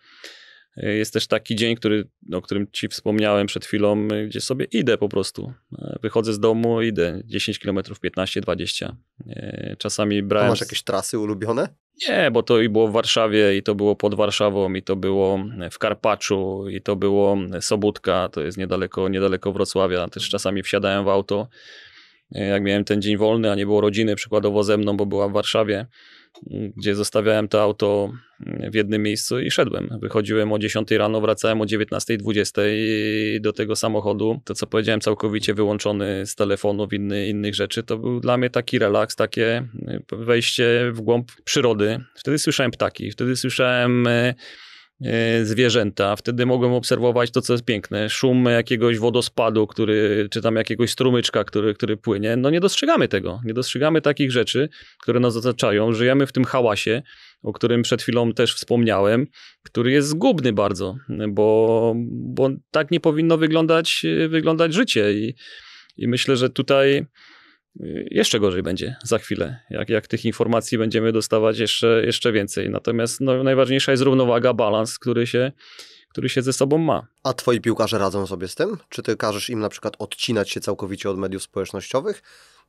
Y, jest też taki dzień, który, o którym ci wspomniałem przed chwilą, y, gdzie sobie idę po prostu. Y, wychodzę z domu, idę 10 km, 15, 20. Czasami brałem. A masz jakieś trasy ulubione? Nie, bo to i było w Warszawie, i to było pod Warszawą, i to było y, w Karpaczu, i to było y, Sobótka, to jest niedaleko, niedaleko Wrocławia. Też czasami wsiadałem w auto jak miałem ten dzień wolny, a nie było rodziny przykładowo ze mną, bo była w Warszawie, gdzie zostawiałem to auto w jednym miejscu i szedłem. Wychodziłem o 10 rano, wracałem o 19.20 do tego samochodu. To, co powiedziałem, całkowicie wyłączony z telefonów, inny, innych rzeczy, to był dla mnie taki relaks, takie y, wejście w głąb przyrody. Wtedy słyszałem ptaki, wtedy słyszałem y, E, zwierzęta. Wtedy mogłem obserwować to, co jest piękne. Szum jakiegoś wodospadu, który, czy tam jakiegoś strumyczka, który, który płynie. No nie dostrzegamy tego. Nie dostrzegamy takich rzeczy, które nas otaczają. Żyjemy w tym hałasie, o którym przed chwilą też wspomniałem, który jest zgubny bardzo, bo, bo tak nie powinno wyglądać, wyglądać życie. I, i myślę, że tutaj jeszcze gorzej będzie za chwilę, jak, jak tych informacji będziemy dostawać jeszcze, jeszcze więcej. Natomiast no, najważniejsza jest równowaga, balans, który się, który się ze sobą ma. A twoi piłkarze radzą sobie z tym? Czy ty każesz im na przykład odcinać się całkowicie od mediów społecznościowych,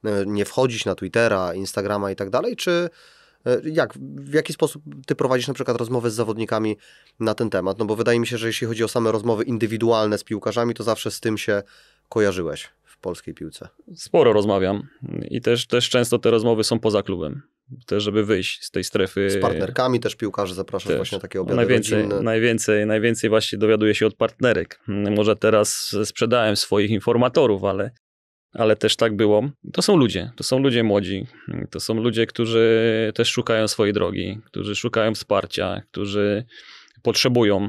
e, nie wchodzić na Twittera, Instagrama i tak dalej, czy e, jak, w jaki sposób ty prowadzisz na przykład rozmowy z zawodnikami na ten temat? No bo wydaje mi się, że jeśli chodzi o same rozmowy indywidualne z piłkarzami, to zawsze z tym się kojarzyłeś polskiej piłce? Sporo rozmawiam i też, też często te rozmowy są poza klubem. Też, żeby wyjść z tej strefy. Z partnerkami też piłkarzy zapraszam też. właśnie na takie obiady najwięcej, Najwięcej, najwięcej właśnie dowiaduję się od partnerek. Może teraz sprzedałem swoich informatorów, ale, ale też tak było. To są ludzie, to są ludzie młodzi, to są ludzie, którzy też szukają swojej drogi, którzy szukają wsparcia, którzy potrzebują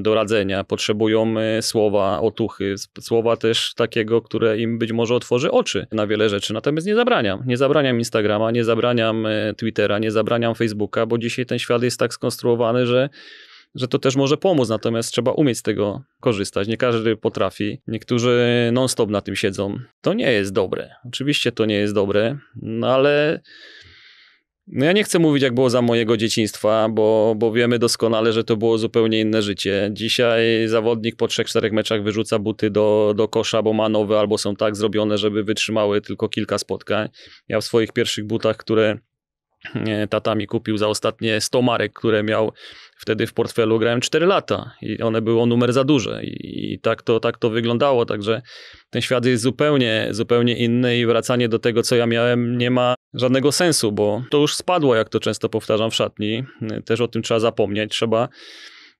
doradzenia, potrzebują e, słowa otuchy, słowa też takiego, które im być może otworzy oczy na wiele rzeczy. Natomiast nie zabraniam. Nie zabraniam Instagrama, nie zabraniam e, Twittera, nie zabraniam Facebooka, bo dzisiaj ten świat jest tak skonstruowany, że że to też może pomóc, natomiast trzeba umieć z tego korzystać. Nie każdy potrafi. Niektórzy non-stop na tym siedzą. To nie jest dobre. Oczywiście to nie jest dobre, no ale no ja nie chcę mówić, jak było za mojego dzieciństwa, bo, bo wiemy doskonale, że to było zupełnie inne życie. Dzisiaj zawodnik po 3-4 meczach wyrzuca buty do, do kosza, bo ma nowe albo są tak zrobione, żeby wytrzymały tylko kilka spotkań. Ja w swoich pierwszych butach, które E, Tata mi kupił za ostatnie 100 marek, które miał wtedy w portfelu. Grałem 4 lata i one były o numer za duże i, i tak, to, tak to wyglądało. Także ten świat jest zupełnie, zupełnie inny i wracanie do tego, co ja miałem, nie ma żadnego sensu, bo to już spadło, jak to często powtarzam w szatni. E, też o tym trzeba zapomnieć. Trzeba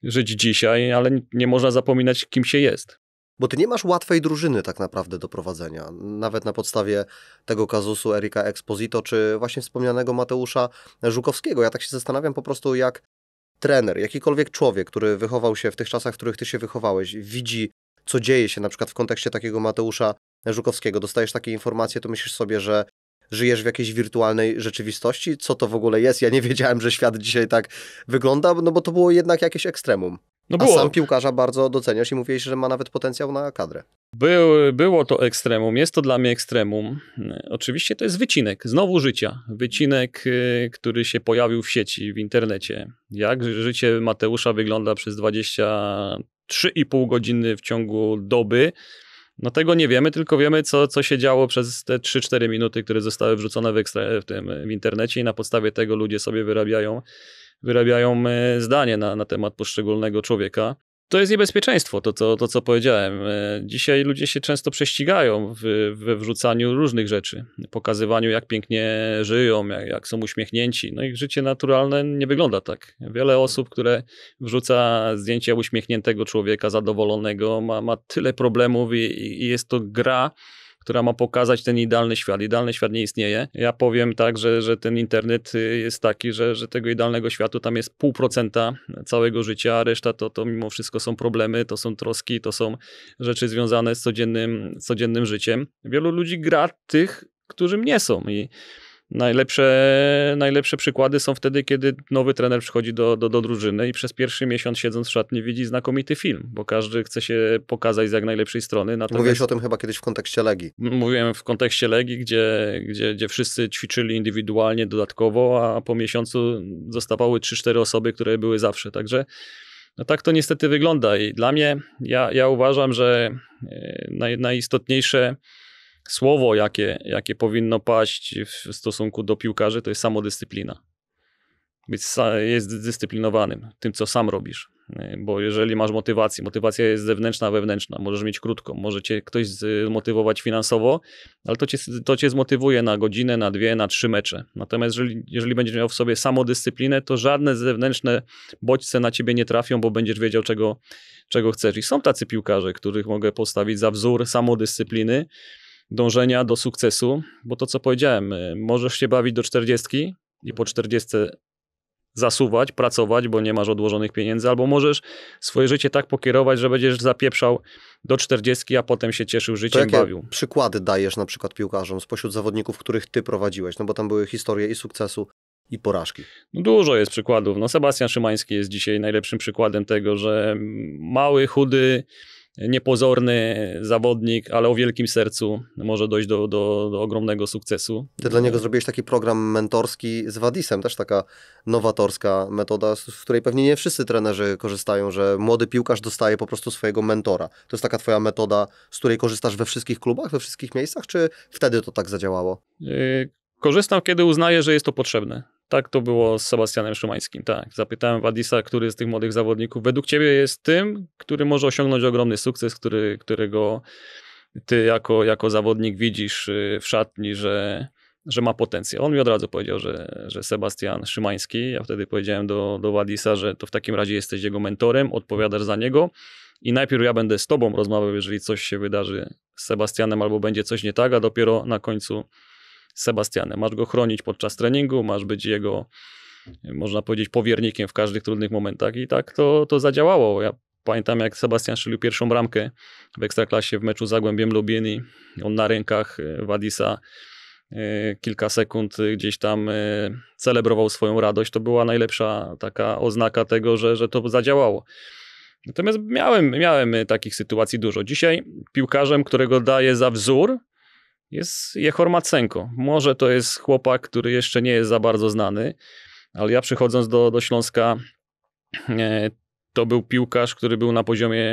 żyć dzisiaj, ale nie można zapominać, kim się jest. Bo ty nie masz łatwej drużyny tak naprawdę do prowadzenia. Nawet na podstawie tego kazusu Erika Exposito, czy właśnie wspomnianego Mateusza Żukowskiego. Ja tak się zastanawiam po prostu, jak trener, jakikolwiek człowiek, który wychował się w tych czasach, w których ty się wychowałeś, widzi, co dzieje się na przykład w kontekście takiego Mateusza Żukowskiego, dostajesz takie informacje, to myślisz sobie, że żyjesz w jakiejś wirtualnej rzeczywistości? Co to w ogóle jest? Ja nie wiedziałem, że świat dzisiaj tak wygląda, no bo to było jednak jakieś ekstremum. No było. A sam piłkarza bardzo doceniasz i mówiłeś, że ma nawet potencjał na kadrę. Był, było to ekstremum, jest to dla mnie ekstremum. Oczywiście to jest wycinek, znowu życia. Wycinek, y, który się pojawił w sieci, w internecie. Jak życie Mateusza wygląda przez 23,5 godziny w ciągu doby. No tego nie wiemy, tylko wiemy, co, co się działo przez te 3-4 minuty, które zostały wrzucone w, ekstra, w, tym, w internecie i na podstawie tego ludzie sobie wyrabiają wyrabiają e, zdanie na, na temat poszczególnego człowieka. To jest niebezpieczeństwo, to, to, to co powiedziałem. E, dzisiaj ludzie się często prześcigają w, we wrzucaniu różnych rzeczy, pokazywaniu, jak pięknie żyją, jak, jak są uśmiechnięci. No ich życie naturalne nie wygląda tak. Wiele osób, które wrzuca zdjęcia uśmiechniętego człowieka, zadowolonego, ma, ma tyle problemów i, i jest to gra która ma pokazać ten idealny świat. Idealny świat nie istnieje. Ja powiem tak, że, że ten internet y, jest taki, że, że tego idealnego światu tam jest pół procenta całego życia, a reszta to, to mimo wszystko są problemy, to są troski, to są rzeczy związane z codziennym, codziennym życiem. Wielu ludzi gra tych, którzy nie są i Najlepsze, najlepsze przykłady są wtedy, kiedy nowy trener przychodzi do, do, do drużyny i przez pierwszy miesiąc siedząc w szatni widzi znakomity film, bo każdy chce się pokazać z jak najlepszej strony. Natomiast... Mówiłeś o tym chyba kiedyś w kontekście Legii. Mówiłem w kontekście Legii, gdzie, gdzie, gdzie wszyscy ćwiczyli indywidualnie, dodatkowo, a po miesiącu zostawały 3-4 osoby, które były zawsze. Także no tak to niestety wygląda i dla mnie, ja, ja uważam, że e, naj, najistotniejsze słowo, jakie, jakie powinno paść w stosunku do piłkarzy, to jest samodyscyplina. Być jest dyscyplinowanym tym, co sam robisz. Bo jeżeli masz motywację, motywacja jest zewnętrzna, wewnętrzna, możesz mieć krótką, może cię ktoś zmotywować finansowo, ale to cię, to cię zmotywuje na godzinę, na dwie, na trzy mecze. Natomiast jeżeli, jeżeli będziesz miał w sobie samodyscyplinę, to żadne zewnętrzne bodźce na ciebie nie trafią, bo będziesz wiedział, czego, czego chcesz. I są tacy piłkarze, których mogę postawić za wzór samodyscypliny, dążenia do sukcesu, bo to co powiedziałem, y, możesz się bawić do 40 i po 40 zasuwać, pracować, bo nie masz odłożonych pieniędzy, albo możesz swoje życie tak pokierować, że będziesz zapieprzał do 40, a potem się cieszył życiem, to bawił. Przykłady dajesz na przykład piłkarzom spośród zawodników, których ty prowadziłeś, no bo tam były historie i sukcesu. I porażki. No dużo jest przykładów. No Sebastian Szymański jest dzisiaj najlepszym przykładem tego, że mały, chudy, niepozorny zawodnik, ale o wielkim sercu może dojść do, do, do ogromnego sukcesu. Ty dla niego zrobiłeś taki program mentorski z Wadisem, też taka nowatorska metoda, z której pewnie nie wszyscy trenerzy korzystają, że młody piłkarz dostaje po prostu swojego mentora. To jest taka twoja metoda, z której korzystasz we wszystkich klubach, we wszystkich miejscach, czy wtedy to tak zadziałało? Yy, korzystam, kiedy uznaję, że jest to potrzebne. Tak to było z Sebastianem Szymańskim, tak. Zapytałem Wadisa, który z tych młodych zawodników według ciebie jest tym, który może osiągnąć ogromny sukces, który, którego ty jako, jako zawodnik widzisz y, w szatni, że, że ma potencjał. On mi od razu powiedział, że, że Sebastian Szymański. Ja wtedy powiedziałem do, do Wadisa, że to w takim razie jesteś jego mentorem, odpowiadasz za niego i najpierw ja będę z tobą rozmawiał, jeżeli coś się wydarzy z Sebastianem albo będzie coś nie tak, a dopiero na końcu Sebastianem. Masz go chronić podczas treningu, masz być jego, można powiedzieć, powiernikiem w każdych trudnych momentach. I tak to, to zadziałało. Ja pamiętam, jak Sebastian strzelił pierwszą bramkę w Ekstraklasie w meczu z Zagłębiem Lubin i on na rękach e, Wadisa e, kilka sekund e, gdzieś tam celebrował swoją radość. To była najlepsza taka oznaka tego, że, że to zadziałało. Natomiast miałem, miałem takich sytuacji dużo. Dzisiaj piłkarzem, którego daję za wzór, jest Jehor Macenko. Może to jest chłopak, który jeszcze nie jest za bardzo znany, ale ja przychodząc do, do Śląska e, to był piłkarz, który był na poziomie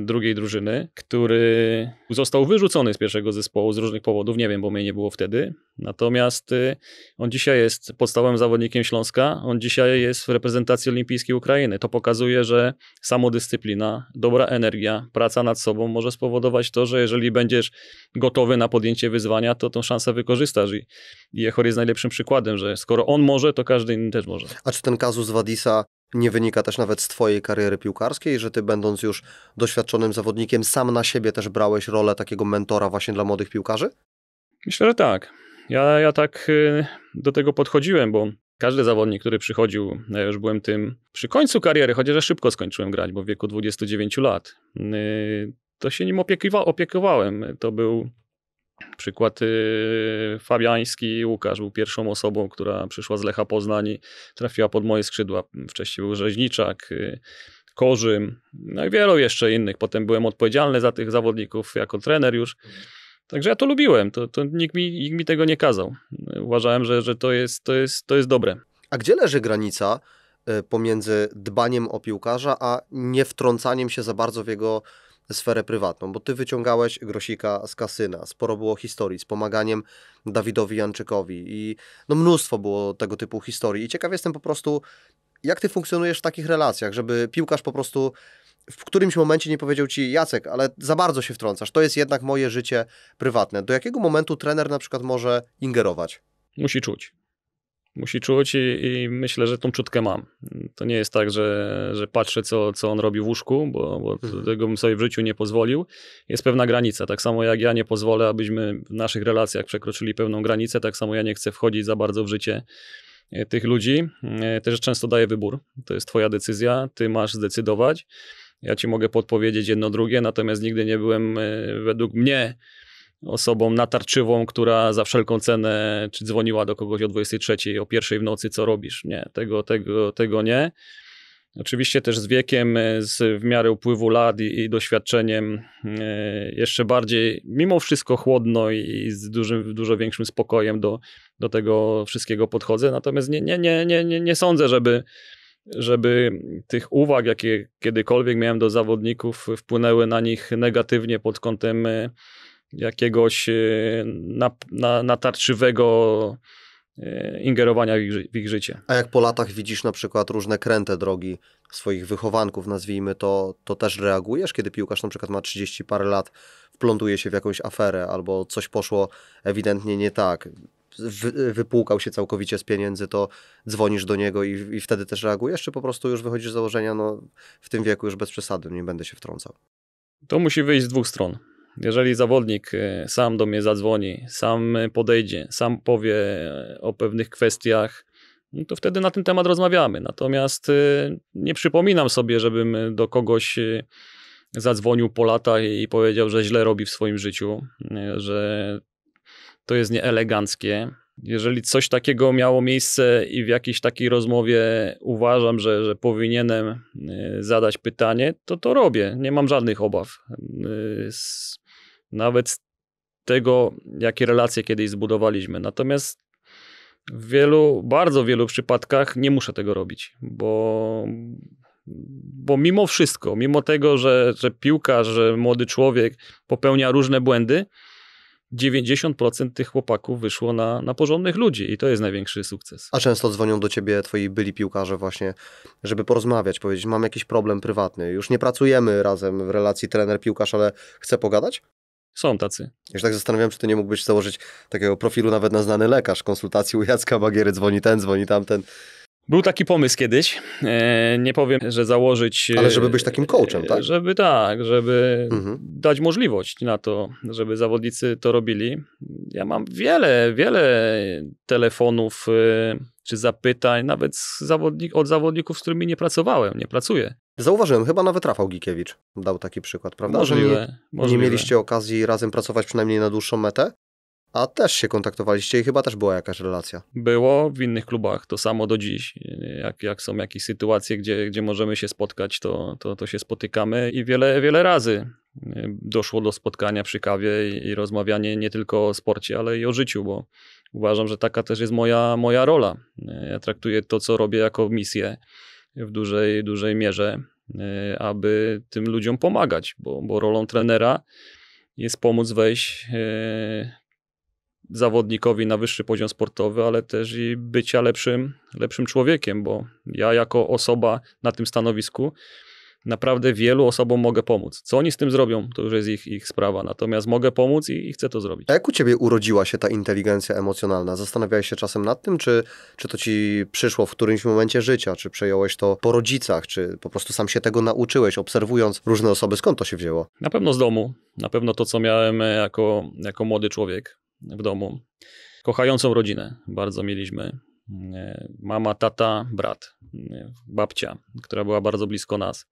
drugiej drużyny, który został wyrzucony z pierwszego zespołu z różnych powodów, nie wiem, bo mnie nie było wtedy. Natomiast y, on dzisiaj jest podstawowym zawodnikiem Śląska, on dzisiaj jest w reprezentacji olimpijskiej Ukrainy. To pokazuje, że samodyscyplina, dobra energia, praca nad sobą może spowodować to, że jeżeli będziesz gotowy na podjęcie wyzwania, to tą szansę wykorzystasz. I Jechor jest najlepszym przykładem, że skoro on może, to każdy inny też może. A czy ten kazus Wadisa nie wynika też nawet z Twojej kariery piłkarskiej, że Ty, będąc już doświadczonym zawodnikiem, sam na siebie też brałeś rolę takiego mentora właśnie dla młodych piłkarzy? Myślę, że tak. Ja, ja tak y, do tego podchodziłem, bo każdy zawodnik, który przychodził, no ja już byłem tym przy końcu kariery, chociaż szybko skończyłem grać, bo w wieku 29 lat, y, to się nim opiekowałem. To był Przykład y, Fabiański Łukasz był pierwszą osobą, która przyszła z Lecha Poznań trafiła pod moje skrzydła. Wcześniej był Rzeźniczak, y, Korzym, no i wielu jeszcze innych. Potem byłem odpowiedzialny za tych zawodników jako trener już. Także ja to lubiłem, to, to nikt, mi, nikt mi tego nie kazał. Uważałem, że, że to, jest, to, jest, to jest dobre. A gdzie leży granica y, pomiędzy dbaniem o piłkarza, a nie wtrącaniem się za bardzo w jego sferę prywatną, bo ty wyciągałeś Grosika z kasyna, sporo było historii z pomaganiem Dawidowi Janczykowi i no mnóstwo było tego typu historii i ciekaw jestem po prostu, jak ty funkcjonujesz w takich relacjach, żeby piłkarz po prostu w którymś momencie nie powiedział ci Jacek, ale za bardzo się wtrącasz, to jest jednak moje życie prywatne. Do jakiego momentu trener na przykład może ingerować? Musi czuć. Musi czuć i, i, myślę, że tą czutkę mam. To nie jest tak, że, że patrzę, co, co on robi w łóżku, bo, bo mhm. tego bym sobie w życiu nie pozwolił. Jest pewna granica. Tak samo jak ja nie pozwolę, abyśmy w naszych relacjach przekroczyli pewną granicę, tak samo ja nie chcę wchodzić za bardzo w życie e, tych ludzi. E, też często daję wybór. To jest Twoja decyzja, Ty masz zdecydować. Ja Ci mogę podpowiedzieć jedno, drugie, natomiast nigdy nie byłem e, według mnie osobą natarczywą, która za wszelką cenę czy dzwoniła do kogoś o 23, o pierwszej w nocy, co robisz. Nie, tego, tego, tego nie. Oczywiście też z wiekiem, z, w miarę upływu lat i, i doświadczeniem e, jeszcze bardziej, mimo wszystko chłodno i, i z dużym, dużo większym spokojem do, do tego wszystkiego podchodzę. Natomiast nie, nie, nie, nie, nie, nie sądzę, żeby, żeby tych uwag, jakie kiedykolwiek miałem do zawodników, wpłynęły na nich negatywnie pod kątem e, jakiegoś e, natarczywego e, ingerowania w ich, w ich, życie. A jak po latach widzisz na przykład różne kręte drogi swoich wychowanków, nazwijmy to, to też reagujesz, kiedy piłkarz na przykład ma 30 parę lat, wplątuje się w jakąś aferę albo coś poszło ewidentnie nie tak, wy, wypłukał się całkowicie z pieniędzy, to dzwonisz do niego i, i wtedy też reagujesz, czy po prostu już wychodzisz z założenia, no w tym wieku już bez przesady, nie będę się wtrącał? To musi wyjść z dwóch stron. Jeżeli zawodnik e, sam do mnie zadzwoni, sam e, podejdzie, sam powie e, o pewnych kwestiach, no to wtedy na ten temat rozmawiamy. Natomiast nie przypominam sobie, żebym do kogoś zadzwonił po latach i powiedział, że źle robi w swoim życiu, że to jest nieeleganckie, jeżeli coś takiego miało miejsce i w jakiejś takiej rozmowie uważam, że, że powinienem y, zadać pytanie, to to robię. Nie mam żadnych obaw. Y, nawet z tego, jakie relacje kiedyś zbudowaliśmy. Natomiast w wielu, bardzo wielu przypadkach nie muszę tego robić, bo, bo mimo wszystko, mimo tego, że, że piłkarz, że młody człowiek popełnia różne błędy, 90% tych chłopaków wyszło na, na porządnych ludzi i to jest największy sukces. A często dzwonią do ciebie twoi byli piłkarze właśnie, żeby porozmawiać, powiedzieć, mam jakiś problem prywatny, już nie pracujemy razem w relacji trener-piłkarz, ale chcę pogadać? Są tacy. Ja tak zastanawiam, czy ty nie mógłbyś założyć takiego profilu nawet na znany lekarz, konsultacji u Jacka Bagiery, dzwoni ten, dzwoni tamten. Był taki pomysł kiedyś, e, nie powiem, że założyć... Ale żeby e, być takim coachem, tak? Żeby tak, żeby mhm. dać możliwość na to, żeby zawodnicy to robili. Ja mam wiele, wiele telefonów e, czy zapytań, nawet zawodnik, od zawodników, z którymi nie pracowałem, nie pracuję. Zauważyłem, chyba nawet Rafał Gikiewicz dał taki przykład, prawda? Możliwe, nie, możliwe. nie mieliście okazji razem pracować przynajmniej na dłuższą metę? A też się kontaktowaliście i chyba też była jakaś relacja. Było w innych klubach, to samo do dziś. Jak, jak są jakieś sytuacje, gdzie, gdzie możemy się spotkać, to, to, to się spotykamy i wiele, wiele razy e, doszło do spotkania przy kawie i, i rozmawianie nie tylko o sporcie, ale i o życiu, bo uważam, że taka też jest moja, moja rola. E, ja traktuję to, co robię, jako misję w dużej, dużej mierze, e, aby tym ludziom pomagać, bo, bo rolą trenera jest pomóc wejść zawodnikowi na wyższy poziom sportowy, ale też i bycia lepszym, lepszym człowiekiem, bo ja jako osoba na tym stanowisku naprawdę wielu osobom mogę pomóc. Co oni z tym zrobią, to już jest ich, ich sprawa. Natomiast mogę pomóc i, i chcę to zrobić. A jak u ciebie urodziła się ta inteligencja emocjonalna? Zastanawiałeś się czasem nad tym, czy, czy to ci przyszło w którymś momencie życia? Czy przejąłeś to po rodzicach? Czy po prostu sam się tego nauczyłeś, obserwując różne osoby? Skąd to się wzięło? Na pewno z domu. Na pewno to, co miałem e, jako, jako młody człowiek w domu. Kochającą rodzinę bardzo mieliśmy. E, mama, tata, brat, e, babcia, która była bardzo blisko nas.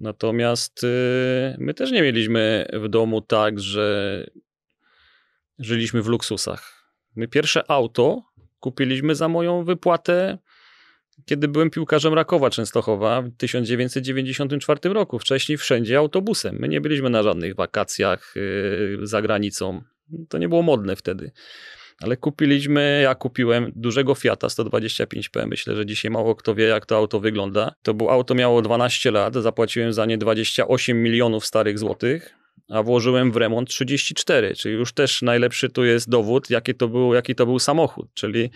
Natomiast e, my też nie mieliśmy w domu tak, że żyliśmy w luksusach. My pierwsze auto kupiliśmy za moją wypłatę, kiedy byłem piłkarzem Rakowa Częstochowa w 1994 roku. Wcześniej wszędzie autobusem. My nie byliśmy na żadnych wakacjach za granicą. To nie było modne wtedy. Ale kupiliśmy, ja kupiłem dużego Fiata 125P. Myślę, że dzisiaj mało kto wie, jak to auto wygląda. To było auto miało 12 lat, zapłaciłem za nie 28 milionów starych złotych a włożyłem w remont 34, czyli już też najlepszy tu jest dowód, jaki to był, jaki to był samochód, czyli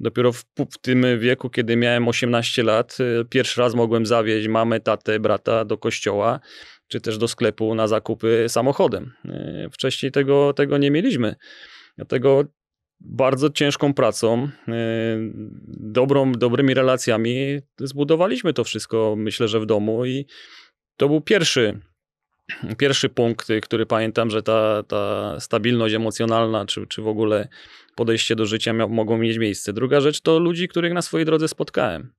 dopiero w, w, tym wieku, kiedy miałem 18 lat, y, pierwszy raz mogłem zawieźć mamę, tatę, brata do kościoła, czy też do sklepu na zakupy samochodem. E, wcześniej tego, tego nie mieliśmy. Dlatego bardzo ciężką pracą, e, dobrą, dobrymi relacjami zbudowaliśmy to wszystko, myślę, że w domu i to był pierwszy, pierwszy punkt, który pamiętam, że ta, ta stabilność emocjonalna, czy, czy w ogóle podejście do życia miał, mogą mieć miejsce. Druga rzecz to ludzi, których na swojej drodze spotkałem.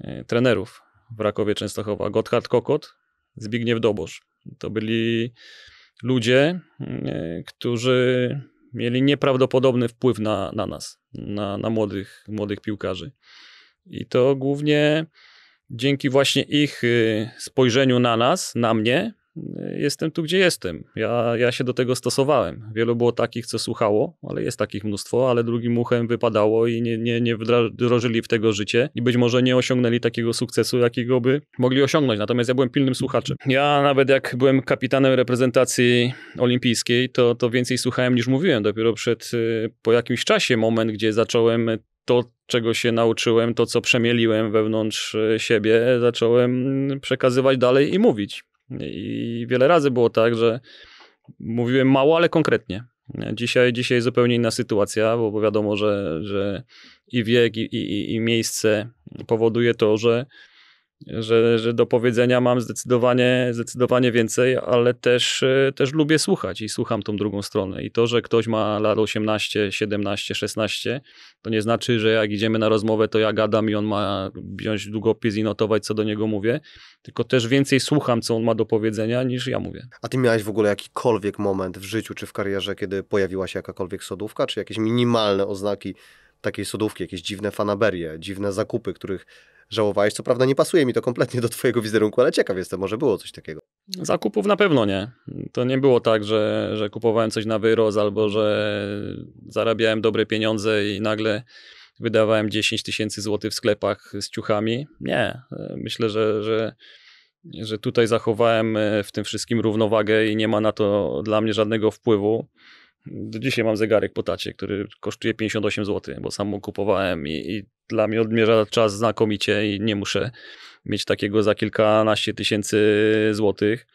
E, trenerów w Rakowie Częstochowa. Gotthard Kokot, Zbigniew Dobosz. To byli ludzie, mm, e, którzy mieli nieprawdopodobny wpływ na, na nas, na, na młodych, młodych piłkarzy. I to głównie dzięki właśnie ich y, spojrzeniu na nas, na mnie, jestem tu, gdzie jestem. Ja, ja się do tego stosowałem. Wielu było takich, co słuchało, ale jest takich mnóstwo, ale drugim uchem wypadało i nie, nie, nie wdrożyli w tego życie i być może nie osiągnęli takiego sukcesu, jakiego by mogli osiągnąć. Natomiast ja byłem pilnym słuchaczem. Ja nawet jak byłem kapitanem reprezentacji olimpijskiej, to, to więcej słuchałem niż mówiłem. Dopiero przed, y, po jakimś czasie, moment, gdzie zacząłem to, czego się nauczyłem, to, co przemieliłem wewnątrz y, siebie, zacząłem przekazywać dalej i mówić. I wiele razy było tak, że mówiłem mało, ale konkretnie. Dzisiaj, dzisiaj zupełnie inna sytuacja, bo wiadomo, że, że i wiek, i, i, i miejsce powoduje to, że że, że do powiedzenia mam zdecydowanie, zdecydowanie więcej, ale też, e, też lubię słuchać i słucham tą drugą stronę. I to, że ktoś ma lat 18, 17, 16, to nie znaczy, że jak idziemy na rozmowę, to ja gadam i on ma wziąć długopis i notować, co do niego mówię, tylko też więcej słucham, co on ma do powiedzenia, niż ja mówię. A ty miałeś w ogóle jakikolwiek moment w życiu czy w karierze, kiedy pojawiła się jakakolwiek sodówka, czy jakieś minimalne oznaki takiej sodówki, jakieś dziwne fanaberie, dziwne zakupy, których żałowałeś. Co prawda nie pasuje mi to kompletnie do twojego wizerunku, ale ciekaw jestem, może było coś takiego. Zakupów na pewno nie. To nie było tak, że, że kupowałem coś na wyroz albo że zarabiałem dobre pieniądze i nagle wydawałem 10 tysięcy złotych w sklepach z ciuchami. Nie. Myślę, że, że, że tutaj zachowałem e, w tym wszystkim równowagę i nie ma na to dla mnie żadnego wpływu. Do dzisiaj mam zegarek po tacie, który kosztuje 58 zł, bo sam kupowałem i, i dla mnie odmierza czas znakomicie i nie muszę mieć takiego za kilkanaście tysięcy złotych.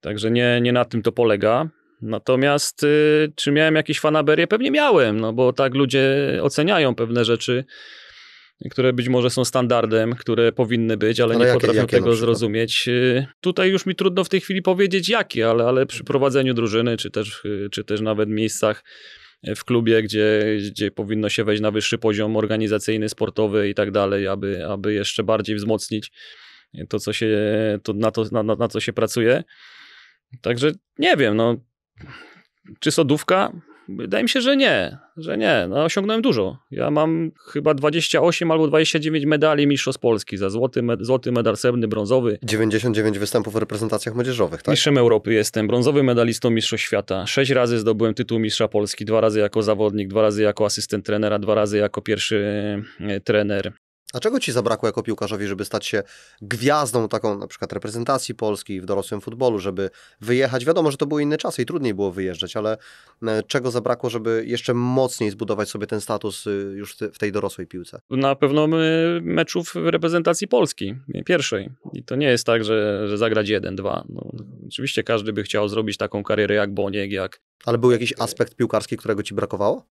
Także nie, nie na tym to polega. Natomiast y, czy miałem jakieś fanaberie? Pewnie miałem, no bo tak ludzie oceniają pewne rzeczy które być może są standardem, które powinny być, ale, ale nie jakie, potrafią jakie tego zrozumieć. Y, tutaj już mi trudno w tej chwili powiedzieć jakie, ale, ale przy prowadzeniu drużyny, czy też, y, czy też nawet miejscach y, w klubie, gdzie, gdzie powinno się wejść na wyższy poziom organizacyjny, sportowy i tak dalej, aby, aby jeszcze bardziej wzmocnić to, co się, to, na, to, na, na co się pracuje. Także nie wiem, no, czy sodówka? Wydaje mi się, że nie, że nie. No, osiągnąłem dużo. Ja mam chyba 28 albo 29 medali Mistrzostw Polski za złoty, złoty medal srebrny, brązowy. 99 występów w reprezentacjach młodzieżowych, tak? Mistrzem Europy jestem, brązowy medalistą Mistrzostw Świata. Sześć razy zdobyłem tytuł Mistrza Polski, dwa razy jako zawodnik, dwa razy jako asystent trenera, dwa razy jako pierwszy e, trener. A czego ci zabrakło jako piłkarzowi, żeby stać się gwiazdą taką na przykład reprezentacji Polski w dorosłym futbolu, żeby wyjechać? Wiadomo, że to były inne czasy i trudniej było wyjeżdżać, ale e, czego zabrakło, żeby jeszcze mocniej zbudować sobie ten status y, już w tej dorosłej piłce? Na pewno meczów reprezentacji Polski, pierwszej. I to nie jest tak, że, że zagrać jeden, dwa. No, oczywiście każdy by chciał zrobić taką karierę jak Boniek, jak... Ale był jakiś aspekt piłkarski, którego ci brakowało?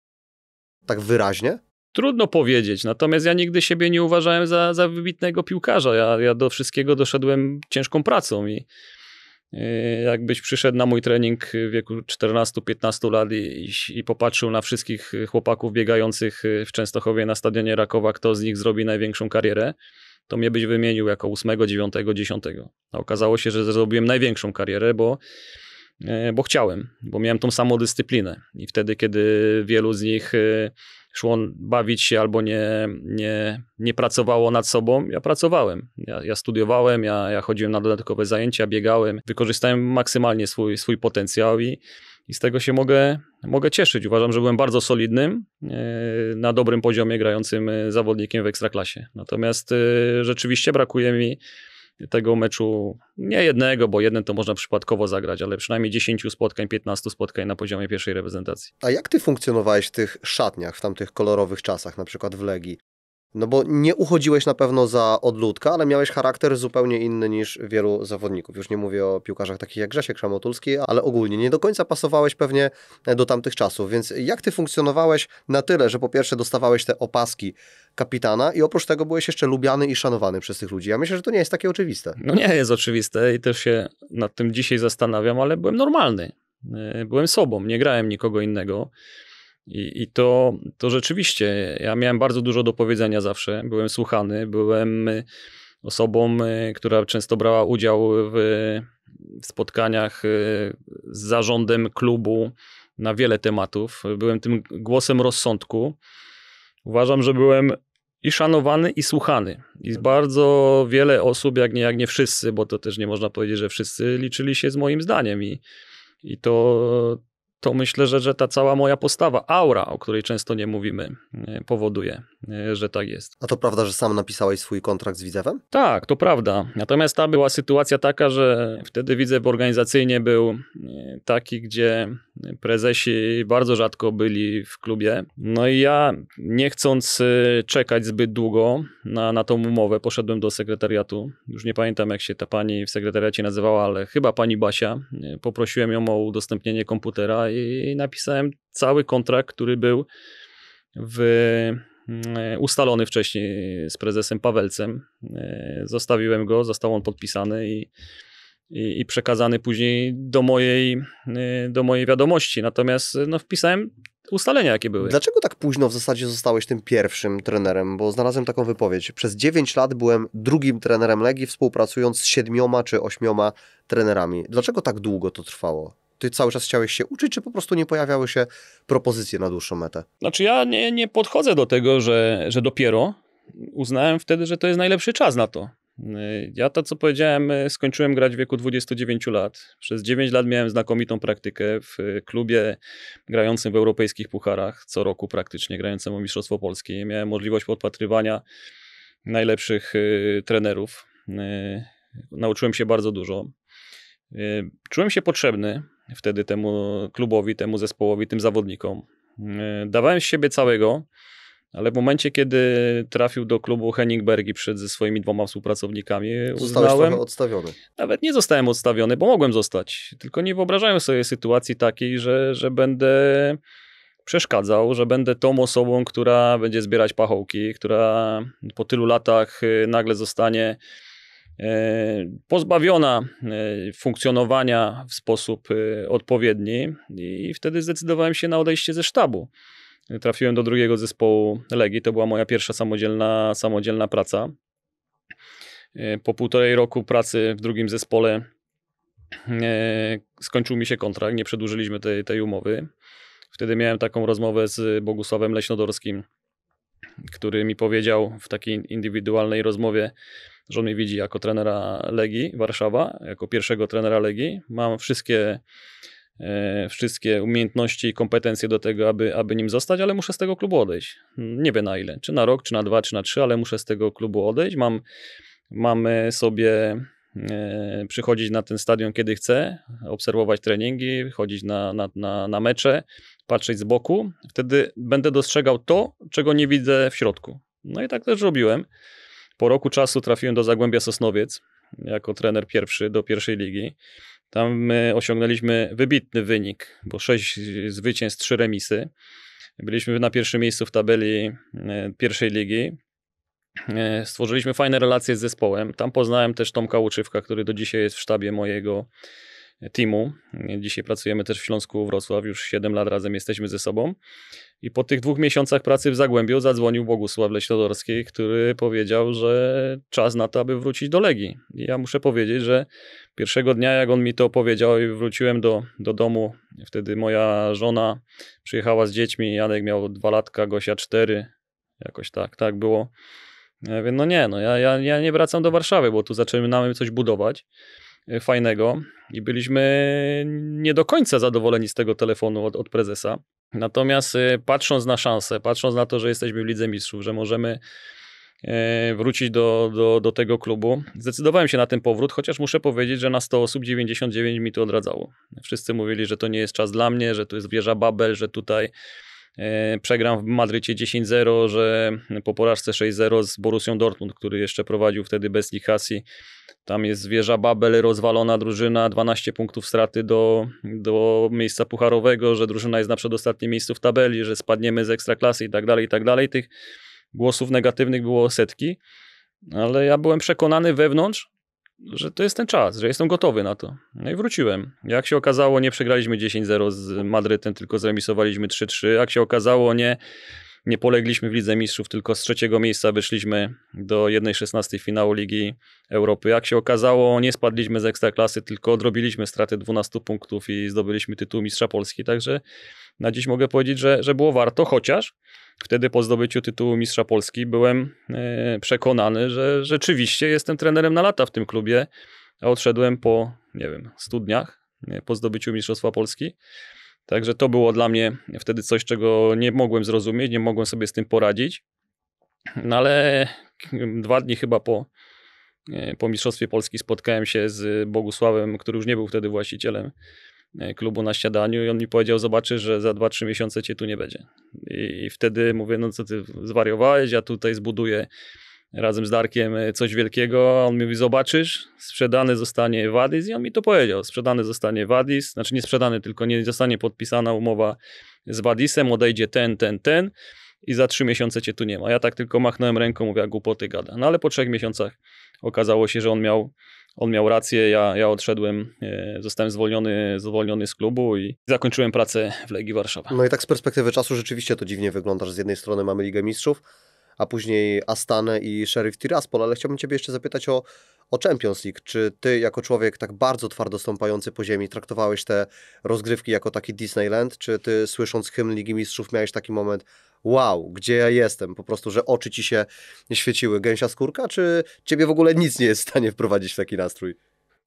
Tak wyraźnie? Trudno powiedzieć, natomiast ja nigdy siebie nie uważałem za, za wybitnego piłkarza. Ja, ja do wszystkiego doszedłem ciężką pracą i y, jakbyś przyszedł na mój trening w wieku 14-15 lat i, i, popatrzył na wszystkich chłopaków biegających w Częstochowie na stadionie Rakowa, kto z nich zrobi największą karierę, to mnie byś wymienił jako 8, 9, 10. A okazało się, że zrobiłem największą karierę, bo, y, bo chciałem, bo miałem tą samą dyscyplinę. I wtedy, kiedy wielu z nich y, szło bawić się albo nie, nie, nie pracowało nad sobą. Ja pracowałem, ja, ja studiowałem, ja, ja chodziłem na dodatkowe zajęcia, biegałem, wykorzystałem maksymalnie swój, swój potencjał i, i z tego się mogę, mogę cieszyć. Uważam, że byłem bardzo solidnym, e, na dobrym poziomie grającym zawodnikiem w ekstraklasie. Natomiast e, rzeczywiście brakuje mi tego meczu, nie jednego, bo jeden to można przypadkowo zagrać, ale przynajmniej 10 spotkań, 15 spotkań na poziomie pierwszej reprezentacji. A jak ty funkcjonowałeś w tych szatniach w tamtych kolorowych czasach, na przykład w Legii? No bo nie uchodziłeś na pewno za odludka, ale miałeś charakter zupełnie inny niż wielu zawodników. Już nie mówię o piłkarzach takich jak Grzesiek Szamotulski, ale ogólnie nie do końca pasowałeś pewnie e, do tamtych czasów. Więc jak ty funkcjonowałeś na tyle, że po pierwsze dostawałeś te opaski kapitana i oprócz tego byłeś jeszcze lubiany i szanowany przez tych ludzi? Ja myślę, że to nie jest takie oczywiste. No nie jest oczywiste i też się nad tym dzisiaj zastanawiam, ale byłem normalny. E, byłem sobą, nie grałem nikogo innego. I, i to, to rzeczywiście, ja miałem bardzo dużo do powiedzenia zawsze. Byłem słuchany, byłem y, osobą, y, która często brała udział w spotkaniach y, z zarządem klubu na wiele tematów. Byłem tym głosem rozsądku. Uważam, że byłem i szanowany, i słuchany. I bardzo wiele osób, jak nie, jak nie wszyscy, bo to też nie można powiedzieć, że wszyscy liczyli się z moim zdaniem. I, i to, to myślę, że, że ta cała moja postawa, aura, o której często nie mówimy, e, powoduje, E, że tak jest. A to prawda, że sam napisałeś swój kontrakt z Widzewem? Tak, to prawda. Natomiast ta była sytuacja taka, że wtedy Widzew organizacyjnie był e, taki, gdzie prezesi bardzo rzadko byli w klubie. No i ja, nie chcąc e, czekać zbyt długo na, na tą umowę, poszedłem do sekretariatu. Już nie pamiętam, jak się ta pani w sekretariacie nazywała, ale chyba pani Basia. Poprosiłem ją o udostępnienie komputera i napisałem cały kontrakt, który był w E, ustalony wcześniej z prezesem Pawelcem. E, zostawiłem go, został on podpisany i, i, i, przekazany później do mojej, e, do mojej wiadomości. Natomiast no, wpisałem ustalenia, jakie były. Dlaczego tak późno w zasadzie zostałeś tym pierwszym trenerem? Bo znalazłem taką wypowiedź. Przez 9 lat byłem drugim trenerem Legii, współpracując z siedmioma czy ośmioma trenerami. Dlaczego tak długo to trwało? ty cały czas chciałeś się uczyć, czy po prostu nie pojawiały się propozycje na dłuższą metę? Znaczy ja nie, nie podchodzę do tego, że, że dopiero uznałem wtedy, że to jest najlepszy czas na to. Y, ja to, co powiedziałem, y, skończyłem grać w wieku 29 lat. Przez 9 lat miałem znakomitą praktykę w y, klubie grającym w europejskich pucharach, co roku praktycznie grającym o Mistrzostwo Polskie. Miałem możliwość podpatrywania najlepszych trenerów. nauczyłem się bardzo dużo. czułem się potrzebny, wtedy temu klubowi, temu zespołowi, tym zawodnikom. E, dawałem z siebie całego, ale w momencie, kiedy trafił do klubu Henning Bergi przed ze swoimi dwoma współpracownikami, zostałem odstawiony. Nawet nie zostałem odstawiony, bo mogłem zostać. Tylko nie wyobrażałem sobie sytuacji takiej, że, że będę przeszkadzał, że będę tą osobą, która będzie zbierać pachołki, która po tylu latach y, nagle zostanie E, pozbawiona e, funkcjonowania w sposób e, odpowiedni i wtedy zdecydowałem się na odejście ze sztabu. Trafiłem do drugiego zespołu Legii, to była moja pierwsza samodzielna, samodzielna praca. Po półtorej roku pracy w drugim zespole skończył mi się kontrakt, nie przedłużyliśmy tej, tej umowy. Wtedy miałem taką rozmowę z Bogusławem Leśnodorskim, który mi powiedział w takiej indywidualnej rozmowie, że on mnie widzi jako trenera Legii Warszawa, jako pierwszego trenera Legii. Mam wszystkie, e, wszystkie umiejętności i kompetencje do tego, aby, aby nim zostać, ale muszę z tego klubu odejść. Nie wiem na ile, czy na rok, czy na dwa, czy na trzy, ale muszę z tego klubu odejść. Mam, mamy sobie e, przychodzić na ten stadion, kiedy chcę, obserwować treningi, chodzić na, na, na, na mecze, patrzeć z boku. Wtedy będę dostrzegał to, czego nie widzę w środku. No i tak też robiłem. Po roku czasu trafiłem do Zagłębia Sosnowiec jako trener pierwszy do pierwszej ligi. Tam osiągnęliśmy wybitny wynik, bo 6 zwycięstw, 3 remisy. Byliśmy na pierwszym miejscu w tabeli e, pierwszej ligi. E, stworzyliśmy fajne relacje z zespołem. Tam poznałem też Tomka Łuczywka, który do dzisiaj jest w sztabie mojego teamu. Dzisiaj pracujemy też w Śląsku Wrocław, już 7 lat razem jesteśmy ze sobą. I po tych dwóch miesiącach pracy w Zagłębiu zadzwonił Bogusław Leśnodorski, który powiedział, że czas na to, aby wrócić do Legii. I ja muszę powiedzieć, że pierwszego dnia, jak on mi to powiedział i wróciłem do, do domu, wtedy moja żona przyjechała z dziećmi, Janek miał dwa latka, Gosia cztery, jakoś tak, tak było. Ja mówię, no nie, no ja, ja, ja nie wracam do Warszawy, bo tu zaczynamy coś budować. E, fajnego i byliśmy nie do końca zadowoleni z tego telefonu od, od prezesa. Natomiast e, patrząc na szanse, patrząc na to, że jesteśmy w Lidze Mistrzów, że możemy e, wrócić do, do, do tego klubu. Zdecydowałem się na ten powrót, chociaż muszę powiedzieć, że na 100 osób 99 mi to odradzało. Wszyscy mówili, że to nie jest czas dla mnie, że to jest wieża Babel, że tutaj E, przegram w Madrycie 10-0, że po porażce 6-0 z Borusją Dortmund, który jeszcze prowadził wtedy bez Lichasi, tam jest wieża Babel, rozwalona drużyna, 12 punktów straty do, do miejsca pucharowego, że drużyna jest na przedostatnim miejscu w tabeli, że spadniemy z ekstraklasy i tak dalej, i tak dalej. Tych głosów negatywnych było setki, ale ja byłem przekonany wewnątrz, że to jest ten czas, że jestem gotowy na to. No i wróciłem. Jak się okazało, nie przegraliśmy 10-0 z Madrytem, tylko zremisowaliśmy 3-3. Jak się okazało, nie, nie polegliśmy w Lidze Mistrzów, tylko z trzeciego miejsca wyszliśmy do 1-16 finału Ligi Europy. Jak się okazało, nie spadliśmy z Ekstraklasy, tylko odrobiliśmy straty 12 punktów i zdobyliśmy tytuł Mistrza Polski. Także na dziś mogę powiedzieć, że, że było warto, chociaż wtedy po zdobyciu tytułu Mistrza Polski byłem e, przekonany, że rzeczywiście jestem trenerem na lata w tym klubie, a odszedłem po, nie wiem, 100 dniach po zdobyciu Mistrzostwa Polski. Także to było dla mnie wtedy coś, czego nie mogłem zrozumieć, nie mogłem sobie z tym poradzić. No ale dwa dni chyba po, e, po Mistrzostwie Polski spotkałem się z Bogusławem, który już nie był wtedy właścicielem E, klubu na śniadaniu i on mi powiedział, zobaczysz, że za 2-3 miesiące cię tu nie będzie. I, I, wtedy mówię, no co ty zwariowałeś, ja tutaj zbuduję razem z Darkiem e, coś wielkiego. On mi mówi, zobaczysz, sprzedany zostanie Wadis i on mi to powiedział, sprzedany zostanie Wadis, znaczy nie sprzedany, tylko nie zostanie podpisana umowa z Wadisem, odejdzie ten, ten, ten i za trzy miesiące cię tu nie ma. Ja tak tylko machnąłem ręką, mówię, głupoty gada. No ale po trzech miesiącach okazało się, że on miał on miał rację, ja, ja odszedłem, e, zostałem zwolniony, zwolniony z klubu i zakończyłem pracę w Legii Warszawa. No i tak z perspektywy czasu rzeczywiście to dziwnie wygląda, że z jednej strony mamy Ligę Mistrzów, a później Astane i Sheriff Tiraspol, ale chciałbym Ciebie jeszcze zapytać o, o Champions League. Czy Ty jako człowiek tak bardzo twardo stąpający po ziemi traktowałeś te rozgrywki jako taki Disneyland, czy Ty słysząc hymn Ligi Mistrzów miałeś taki moment, wow, gdzie ja jestem, po prostu, że oczy ci się świeciły, gęsia skórka, czy ciebie w ogóle nic nie jest w stanie wprowadzić w taki nastrój?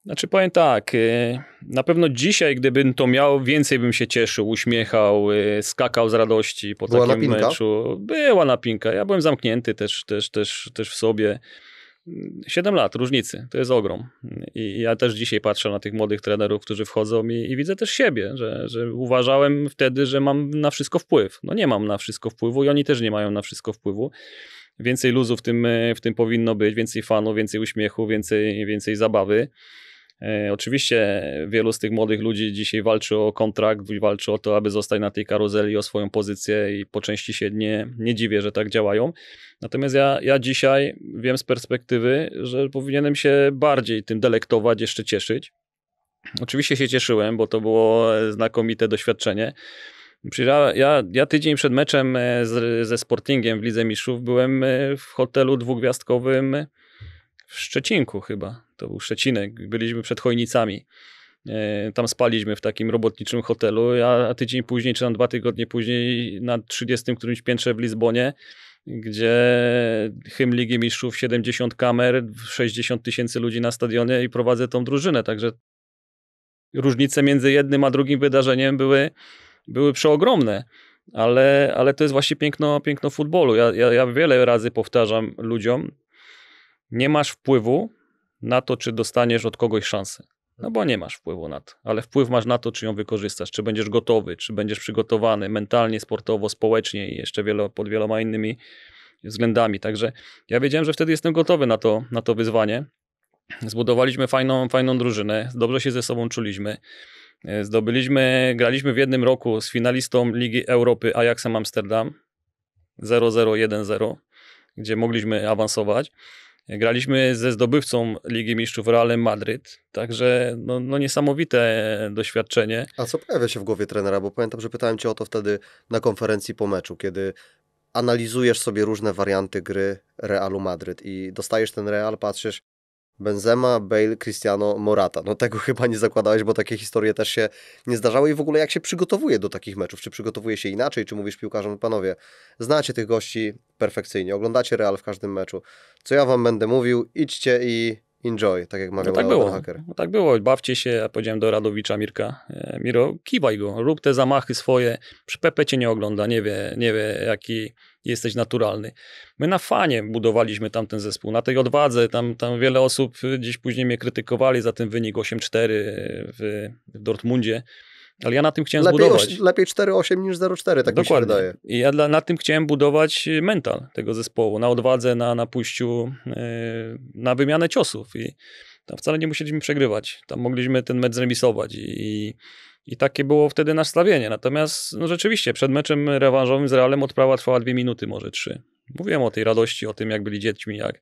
Znaczy powiem tak, y, na pewno dzisiaj, gdybym to miał, więcej bym się cieszył, uśmiechał, y, skakał z radości po Była takim napinka? meczu. Była napinka. Ja byłem zamknięty też, też, też, też w sobie. 7 lat różnicy, to jest ogrom. I ja też dzisiaj patrzę na tych młodych trenerów, którzy wchodzą i, i, widzę też siebie, że, że uważałem wtedy, że mam na wszystko wpływ. No nie mam na wszystko wpływu i oni też nie mają na wszystko wpływu. Więcej luzu w tym, w tym powinno być, więcej fanów, więcej uśmiechu, więcej, więcej zabawy. E, oczywiście wielu z tych młodych ludzi dzisiaj walczy o kontrakt walczy o to, aby zostać na tej karuzeli, o swoją pozycję i po części się nie, nie dziwię, że tak działają. Natomiast ja, ja dzisiaj wiem z perspektywy, że powinienem się bardziej tym delektować, jeszcze cieszyć. Oczywiście się cieszyłem, bo to było znakomite doświadczenie. Ja, ja, ja, tydzień przed meczem e, z, ze Sportingiem w Lidze Mistrzów byłem e, w hotelu dwugwiazdkowym w Szczecinku chyba to był Szczecinek, byliśmy przed Chojnicami. E, tam spaliśmy w takim robotniczym hotelu, a tydzień później, czy tam dwa tygodnie później, na 30 którymś piętrze w Lizbonie, gdzie hymn Ligi Mistrzów, 70 kamer, 60 tysięcy ludzi na stadionie i prowadzę tą drużynę. Także różnice między jednym a drugim wydarzeniem były, były przeogromne. Ale, ale to jest właśnie piękno, piękno futbolu. Ja, ja, ja wiele razy powtarzam ludziom, nie masz wpływu na to, czy dostaniesz od kogoś szansę. No bo nie masz wpływu na to, ale wpływ masz na to, czy ją wykorzystasz, czy będziesz gotowy, czy będziesz przygotowany mentalnie, sportowo, społecznie i jeszcze wielo, pod wieloma innymi względami. Także ja wiedziałem, że wtedy jestem gotowy na to, na to wyzwanie. Zbudowaliśmy fajną, fajną drużynę, dobrze się ze sobą czuliśmy. E, zdobyliśmy, graliśmy w jednym roku z finalistą Ligi Europy Ajaxem Amsterdam 0-0-1-0, gdzie mogliśmy awansować. Graliśmy ze zdobywcą Ligi Mistrzów Realem Madryt, także no, no, niesamowite doświadczenie. A co pojawia się w głowie trenera? Bo pamiętam, że pytałem cię o to wtedy na konferencji po meczu, kiedy analizujesz sobie różne warianty gry Realu Madryt i dostajesz ten Real, patrzysz, Benzema, Bale, Cristiano, Morata. No tego chyba nie zakładałeś, bo takie historie też się nie zdarzały i w ogóle jak się przygotowuje do takich meczów? Czy przygotowuje się inaczej? Czy mówisz piłkarzom, panowie, znacie tych gości perfekcyjnie, oglądacie Real w każdym meczu. Co ja wam będę mówił? Idźcie i enjoy, tak jak no mawiał no tak było. Hacker. No tak było, bawcie się, ja powiedziałem do Radowicza Mirka, e, Miro, kiwaj go, rób te zamachy swoje, przy Pepe cię nie ogląda, nie wie, nie wie jaki jesteś naturalny. My na fanie budowaliśmy tamten zespół, na tej odwadze, tam, tam wiele osób dziś później mnie krytykowali za ten wynik 8-4 w, w Dortmundzie, ale ja na tym chciałem lepiej zbudować. Oś, lepiej 4-8 niż 0-4, tak Dokładnie. mi się wydaje. I ja dla, na tym chciałem budować y, mental tego zespołu, na odwadze, na, na pójściu, yy, na wymianę ciosów. I tam wcale nie musieliśmy przegrywać. Tam mogliśmy ten mecz zremisować i, i takie było wtedy nastawienie. Natomiast no rzeczywiście, przed meczem rewanżowym z Realem odprawa trwała dwie minuty, może trzy. Mówiłem o tej radości, o tym, jak byli dziećmi, jak,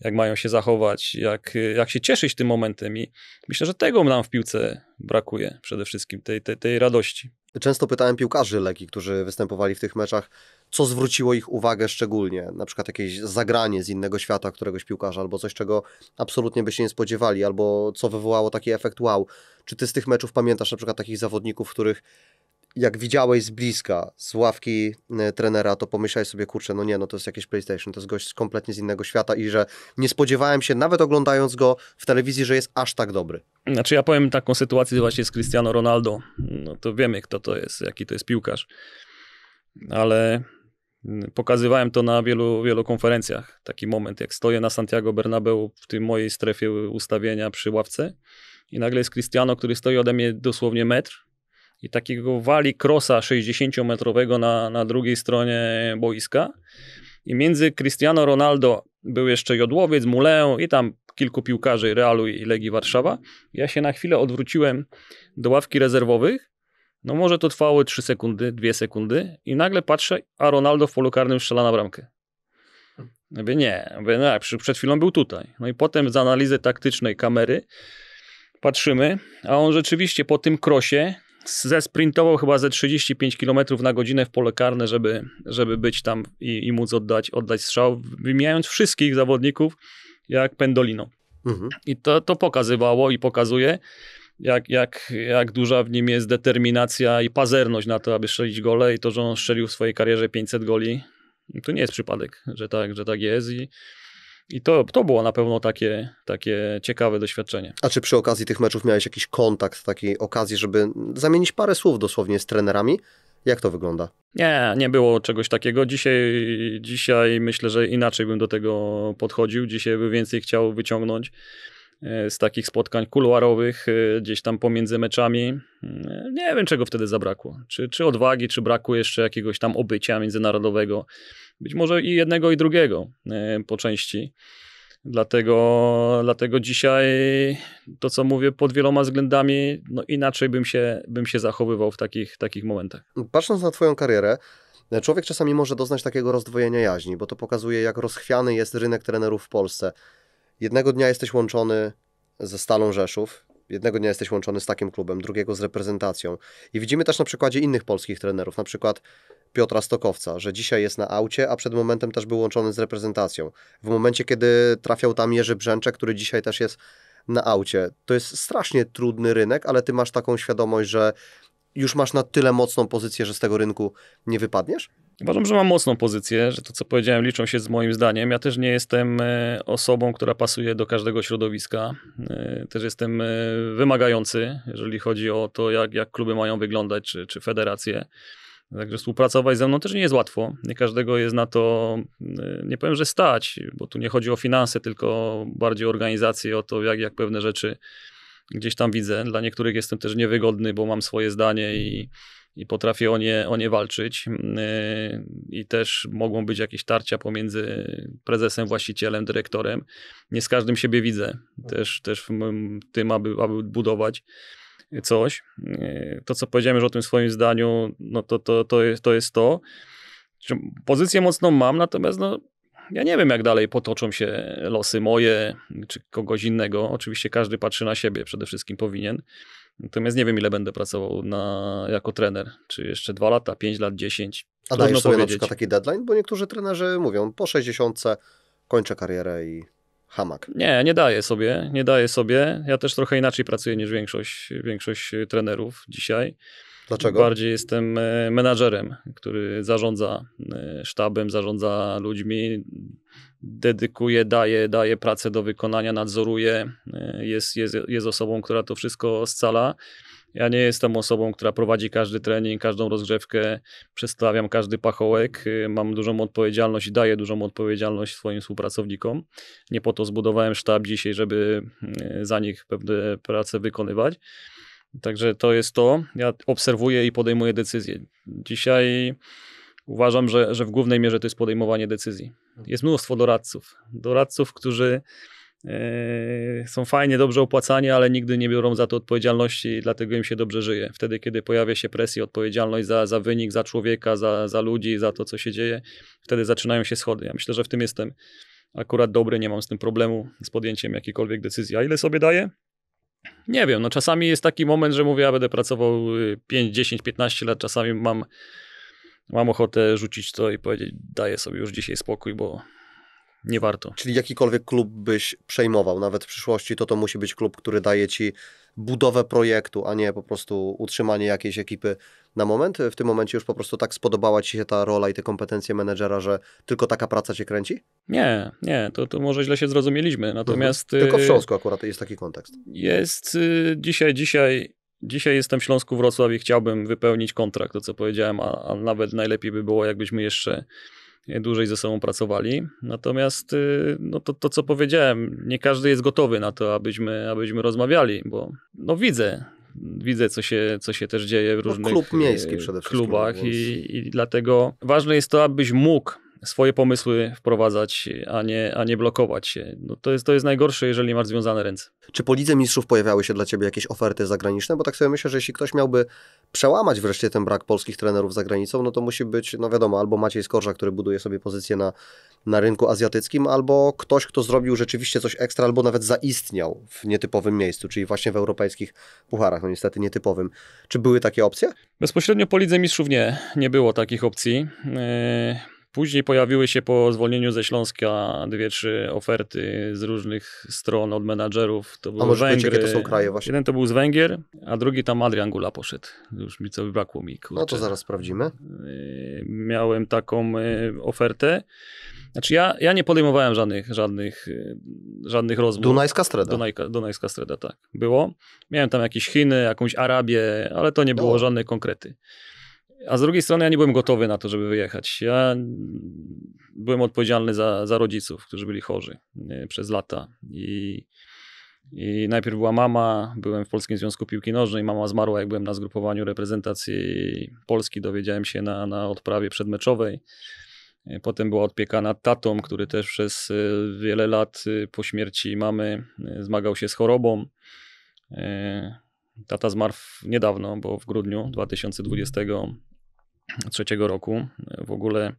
jak mają się zachować, jak, jak się cieszyć tym momentem. I myślę, że tego nam w piłce brakuje przede wszystkim, tej, tej, tej radości. Często pytałem piłkarzy leki, którzy występowali w tych meczach, co zwróciło ich uwagę szczególnie, na przykład jakieś zagranie z innego świata któregoś piłkarza, albo coś, czego absolutnie by się nie spodziewali, albo co wywołało taki efekt wow. Czy ty z tych meczów pamiętasz na przykład takich zawodników, których jak widziałeś z bliska, z ławki e, trenera, to pomyślałeś sobie, kurczę, no nie, no to jest jakieś PlayStation, to jest gość kompletnie z innego świata i że nie spodziewałem się, nawet oglądając go w telewizji, że jest aż tak dobry. Znaczy ja powiem taką sytuację właśnie z Cristiano Ronaldo, no to wiemy kto to jest, jaki to jest piłkarz, ale mm, pokazywałem to na wielu, wielu konferencjach, taki moment, jak stoję na Santiago Bernabeu w tej mojej strefie ustawienia przy ławce i nagle jest Cristiano, który stoi ode mnie dosłownie metr, i takiego wali krosa 60-metrowego na, na drugiej stronie boiska. I między Cristiano Ronaldo był jeszcze Jodłowiec, Muleo i tam kilku piłkarzy Realu i Legii Warszawa. Ja się na chwilę odwróciłem do ławki rezerwowych. No może to trwało 3 sekundy, 2 sekundy i nagle patrzę, a Ronaldo w polu karnym strzela na bramkę. Mówię, nie, mówię, nie no przed chwilą był tutaj. No i potem z analizy taktycznej kamery patrzymy, a on rzeczywiście po tym krosie zesprintował chyba ze 35 km na godzinę w pole karne, żeby, żeby być tam i, i móc oddać, oddać strzał, wymijając wszystkich zawodników jak pendolino. Mhm. I to, to pokazywało i pokazuje, jak, jak, jak duża w nim jest determinacja i pazerność na to, aby strzelić gole i to, że on strzelił w swojej karierze 500 goli. To nie jest przypadek, że tak, że tak jest i i to, to było na pewno takie, takie ciekawe doświadczenie. A czy przy okazji tych meczów miałeś jakiś kontakt, takiej okazji, żeby zamienić parę słów dosłownie z trenerami? Jak to wygląda? Nie, nie było czegoś takiego. Dzisiaj, dzisiaj myślę, że inaczej bym do tego podchodził. Dzisiaj bym więcej chciał wyciągnąć E, z takich spotkań kuluarowych, e, gdzieś tam pomiędzy meczami. E, nie wiem, czego wtedy zabrakło. Czy, czy odwagi, czy braku jeszcze jakiegoś tam obycia międzynarodowego. Być może i jednego, i drugiego po części. Dlatego, dlatego dzisiaj to, co mówię, pod wieloma względami, no inaczej bym się, bym się zachowywał w takich, takich momentach. Patrząc na Twoją karierę, człowiek czasami może doznać takiego rozdwojenia jaźni, bo to pokazuje, jak rozchwiany jest rynek trenerów w Polsce jednego dnia jesteś łączony ze Stalą Rzeszów, jednego dnia jesteś łączony z takim klubem, drugiego z reprezentacją. I widzimy też na przykładzie innych polskich trenerów, na przykład Piotra Stokowca, że dzisiaj jest na aucie, a przed momentem też był łączony z reprezentacją. W momencie, kiedy trafiał tam Jerzy Brzęczek, który dzisiaj też jest na aucie. To jest strasznie trudny rynek, ale ty masz taką świadomość, że już masz na tyle mocną pozycję, że z tego rynku nie wypadniesz? Uważam, że mam mocną pozycję, że to, co powiedziałem, liczą się z moim zdaniem. Ja też nie jestem e, osobą, która pasuje do każdego środowiska. E, też jestem e, wymagający, jeżeli chodzi o to, jak, jak kluby mają wyglądać, czy, czy federacje. Także współpracować ze mną też nie jest łatwo. Nie każdego jest na to, nie powiem, że stać, bo tu nie chodzi o finanse, tylko bardziej o organizację, o to, jak, jak pewne rzeczy gdzieś tam widzę. Dla niektórych jestem też niewygodny, bo mam swoje zdanie i i potrafię o nie, o nie walczyć. Mm, y, I też mogą być jakieś tarcia pomiędzy prezesem, właścicielem, dyrektorem. Nie z każdym siebie widzę, też, też w tym, aby, aby budować coś. Y, to, co powiedziałem już o tym swoim zdaniu, no to, to, to, jest, to jest to. Pozycję mocną mam, natomiast no, ja nie wiem, jak dalej potoczą się losy moje czy kogoś innego. Oczywiście każdy patrzy na siebie, przede wszystkim powinien. Natomiast nie wiem, ile będę pracował na, jako trener. Czy jeszcze dwa lata, pięć lat, dziesięć. A dajesz sobie powiedzieć. na przykład taki deadline? Bo niektórzy trenerzy mówią, po 60 kończę karierę i hamak. Nie, nie daję sobie, nie daję sobie. Ja też trochę inaczej pracuję niż większość, większość trenerów dzisiaj. Dlaczego? Bardziej jestem e, menadżerem, który zarządza e, sztabem, zarządza ludźmi, dedykuje, daje, daje pracę do wykonania, nadzoruje, e, jest, jest, jest osobą, która to wszystko scala. Ja nie jestem osobą, która prowadzi każdy trening, każdą rozgrzewkę, przedstawiam każdy pachołek, mam dużą odpowiedzialność i daję dużą odpowiedzialność swoim współpracownikom. Nie po to zbudowałem sztab dzisiaj, żeby za nich pewne prace wykonywać. Także to jest to. Ja obserwuję i podejmuję decyzje. Dzisiaj uważam, że, że w głównej mierze to jest podejmowanie decyzji. Jest mnóstwo doradców. Doradców, którzy yy, są fajnie, dobrze opłacani, ale nigdy nie biorą za to odpowiedzialności dlatego im się dobrze żyje. Wtedy, kiedy pojawia się presja, odpowiedzialność za, za wynik, za człowieka, za, za ludzi, za to, co się dzieje, wtedy zaczynają się schody. Ja myślę, że w tym jestem akurat dobry, nie mam z tym problemu, z podjęciem jakiejkolwiek decyzji. A ile sobie daję? nie wiem, no czasami jest taki moment, że mówię, ja będę pracował 5, 10, 15 lat, czasami mam, mam ochotę rzucić to i powiedzieć, daję sobie już dzisiaj spokój, bo nie warto. Czyli jakikolwiek klub byś przejmował, nawet w przyszłości, to to musi być klub, który daje ci budowę projektu, a nie po prostu utrzymanie jakiejś ekipy na moment? W tym momencie już po prostu tak spodobała Ci się ta rola i te kompetencje menedżera, że tylko taka praca Cię kręci? Nie, nie, to, to może źle się zrozumieliśmy, mhm. natomiast... Mhm. Tylko w y, Śląsku akurat jest taki kontekst. Jest y, dzisiaj, dzisiaj Dzisiaj jestem w Śląsku Wrocław i chciałbym wypełnić kontrakt, to co powiedziałem, a, a, nawet najlepiej by było, jakbyśmy jeszcze dłużej ze sobą pracowali. Natomiast y, no to, to, co powiedziałem, nie każdy jest gotowy na to, abyśmy, abyśmy rozmawiali, bo no widzę, widzę, co się, co się też dzieje w no, różnych no, klub miejski e, przede wszystkim, klubach i, i dlatego ważne jest to, abyś mógł swoje pomysły wprowadzać, a nie, a nie blokować się. No to, jest, to jest najgorsze, jeżeli masz związane ręce. Czy po Lidze Mistrzów pojawiały się dla Ciebie jakieś oferty zagraniczne? Bo tak sobie myślę, że jeśli ktoś miałby przełamać wreszcie ten brak polskich trenerów za granicą, no to musi być, no wiadomo, albo Maciej Skorża, który buduje sobie pozycję na, na rynku azjatyckim, albo ktoś, kto zrobił rzeczywiście coś ekstra, albo nawet zaistniał w nietypowym miejscu, czyli właśnie w europejskich pucharach, no niestety nietypowym. Czy były takie opcje? Bezpośrednio po Lidze Mistrzów nie, nie było takich opcji. Yy Później pojawiły się po zwolnieniu ze Śląska dwie, trzy oferty z różnych stron od menadżerów. To były a może Węgry. Wiecie, to są kraje właśnie? Jeden to był z Węgier, a drugi tam Adrian Gula poszedł. Już mi co wybrakło mi. Kurczę. No to zaraz sprawdzimy. Y, miałem taką y, ofertę. Znaczy ja, ja nie podejmowałem żadnych, żadnych, y, żadnych rozmów. Dunajska Streda. Dunajka, Dunajska Streda, tak. Było. Miałem tam jakieś Chiny, jakąś Arabię, ale to nie było no. żadne konkrety. A z drugiej strony ja nie byłem gotowy na to, żeby wyjechać. Ja byłem odpowiedzialny za, za rodziców, którzy byli chorzy przez lata. I, I najpierw była mama, byłem w Polskim Związku Piłki Nożnej. Mama zmarła, jak byłem na zgrupowaniu reprezentacji Polski. Dowiedziałem się na, na odprawie przedmeczowej. Potem była odpieka tatą, który też przez y, wiele lat y, po śmierci mamy y, zmagał się z chorobą. Tata zmarł niedawno, bo w grudniu 2020 trzeciego roku. W ogóle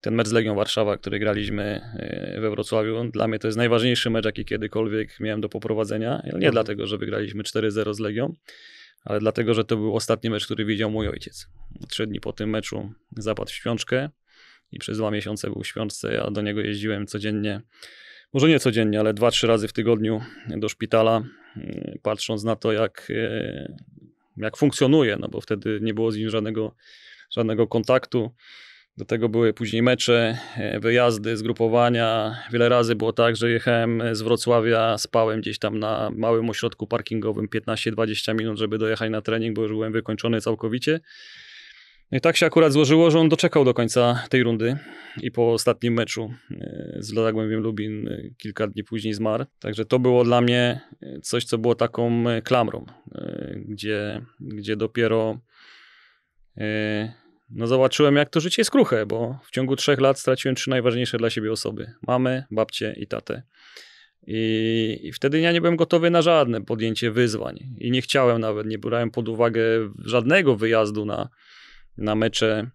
ten mecz z Legią Warszawa, który graliśmy e, we Wrocławiu, dla mnie to jest najważniejszy mecz, jaki kiedykolwiek miałem do poprowadzenia. Nie mhm. dlatego, że wygraliśmy 4-0 z Legią, ale dlatego, że to był ostatni mecz, który widział mój ojciec. Trzy dni po tym meczu zapadł w śpiączkę i przez dwa miesiące był w śpiączce. Ja do niego jeździłem codziennie, może nie codziennie, ale dwa, trzy razy w tygodniu do szpitala, patrząc na to, jak, e, jak funkcjonuje, no bo wtedy nie było z nim żadnego żadnego kontaktu. Do tego były później mecze, e, wyjazdy, zgrupowania. Wiele razy było tak, że jechałem z Wrocławia, spałem gdzieś tam na małym ośrodku parkingowym 15-20 minut, żeby dojechać na trening, bo już byłem wykończony całkowicie. No I tak się akurat złożyło, że on doczekał do końca tej rundy i po ostatnim meczu e, z Zagłębiem tak Lubin e, kilka dni później zmarł. Także to było dla mnie coś, co było taką klamrą, gdzie, gdzie dopiero no zobaczyłem, jak to życie jest kruche, bo w ciągu trzech lat straciłem trzy najważniejsze dla siebie osoby. Mamy, babcie i tatę. I, I, wtedy ja nie byłem gotowy na żadne podjęcie wyzwań. I nie chciałem nawet, nie brałem pod uwagę żadnego wyjazdu na, na mecze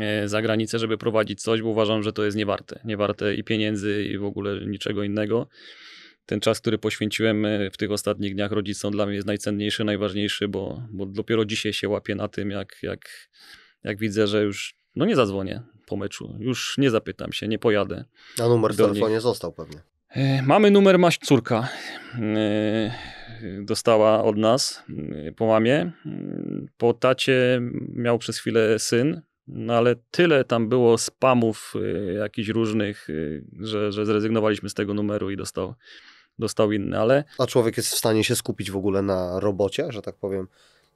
e, za granicę, żeby prowadzić coś, bo uważam, że to jest niewarte. Niewarte i pieniędzy, i w ogóle niczego innego. Ten czas, który poświęciłem e, w tych ostatnich dniach rodzicom, dla mnie jest najcenniejszy, najważniejszy, bo, bo dopiero dzisiaj się łapię na tym, jak, jak, jak widzę, że już no nie zadzwonię po meczu, już nie zapytam się, nie pojadę. A numer w telefonie nich. został pewnie. E, mamy numer, maś córka. E, dostała od nas e, po mamie. Po tacie miał przez chwilę syn, no ale tyle tam było spamów jakichś różnych, że, że zrezygnowaliśmy z tego numeru i dostał, dostał inny, ale... A człowiek jest w stanie się skupić w ogóle na robocie, że tak powiem,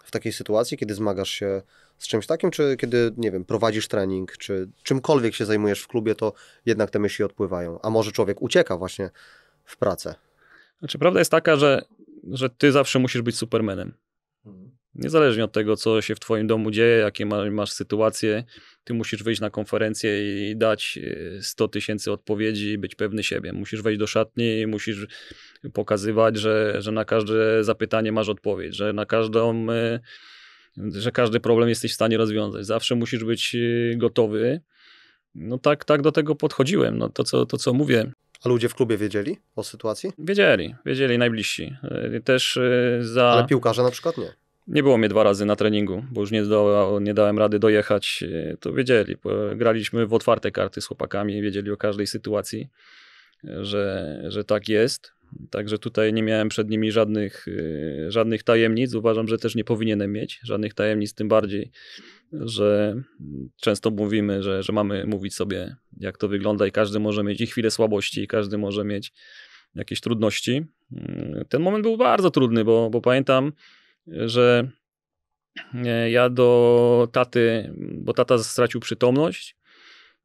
w takiej sytuacji, kiedy zmagasz się z czymś takim, czy kiedy, nie wiem, prowadzisz trening, czy czymkolwiek się zajmujesz w klubie, to jednak te myśli odpływają. A może człowiek ucieka właśnie w pracę. Znaczy, prawda jest taka, że, że ty zawsze musisz być supermenem. Niezależnie od tego, co się w Twoim domu dzieje, jakie masz sytuacje, ty musisz wyjść na konferencję i dać 100 e, tysięcy odpowiedzi i być pewny siebie. Musisz wejść do szatni, i musisz pokazywać, że, że na każde zapytanie masz odpowiedź, że na każdą, e, że każdy problem jesteś w stanie rozwiązać. Zawsze musisz być e, gotowy. No tak, tak do tego podchodziłem. No to, co, to, co mówię. A ludzie w klubie wiedzieli o sytuacji? Wiedzieli, wiedzieli najbliżsi. Też za. Ale piłkarze na przykład nie. Nie było mnie dwa razy na treningu, bo już nie, do, nie dałem rady dojechać. E, to wiedzieli. Graliśmy w otwarte karty z chłopakami, wiedzieli o każdej sytuacji, e, że, że tak jest. Także tutaj nie miałem przed nimi żadnych, e, żadnych tajemnic. Uważam, że też nie powinienem mieć żadnych tajemnic, tym bardziej, że często mówimy, że, że mamy mówić sobie, jak to wygląda, i każdy może mieć i chwilę słabości, i każdy może mieć jakieś trudności. Mm, ten moment był bardzo trudny, bo, bo pamiętam, że e, ja do taty, bo tata stracił przytomność,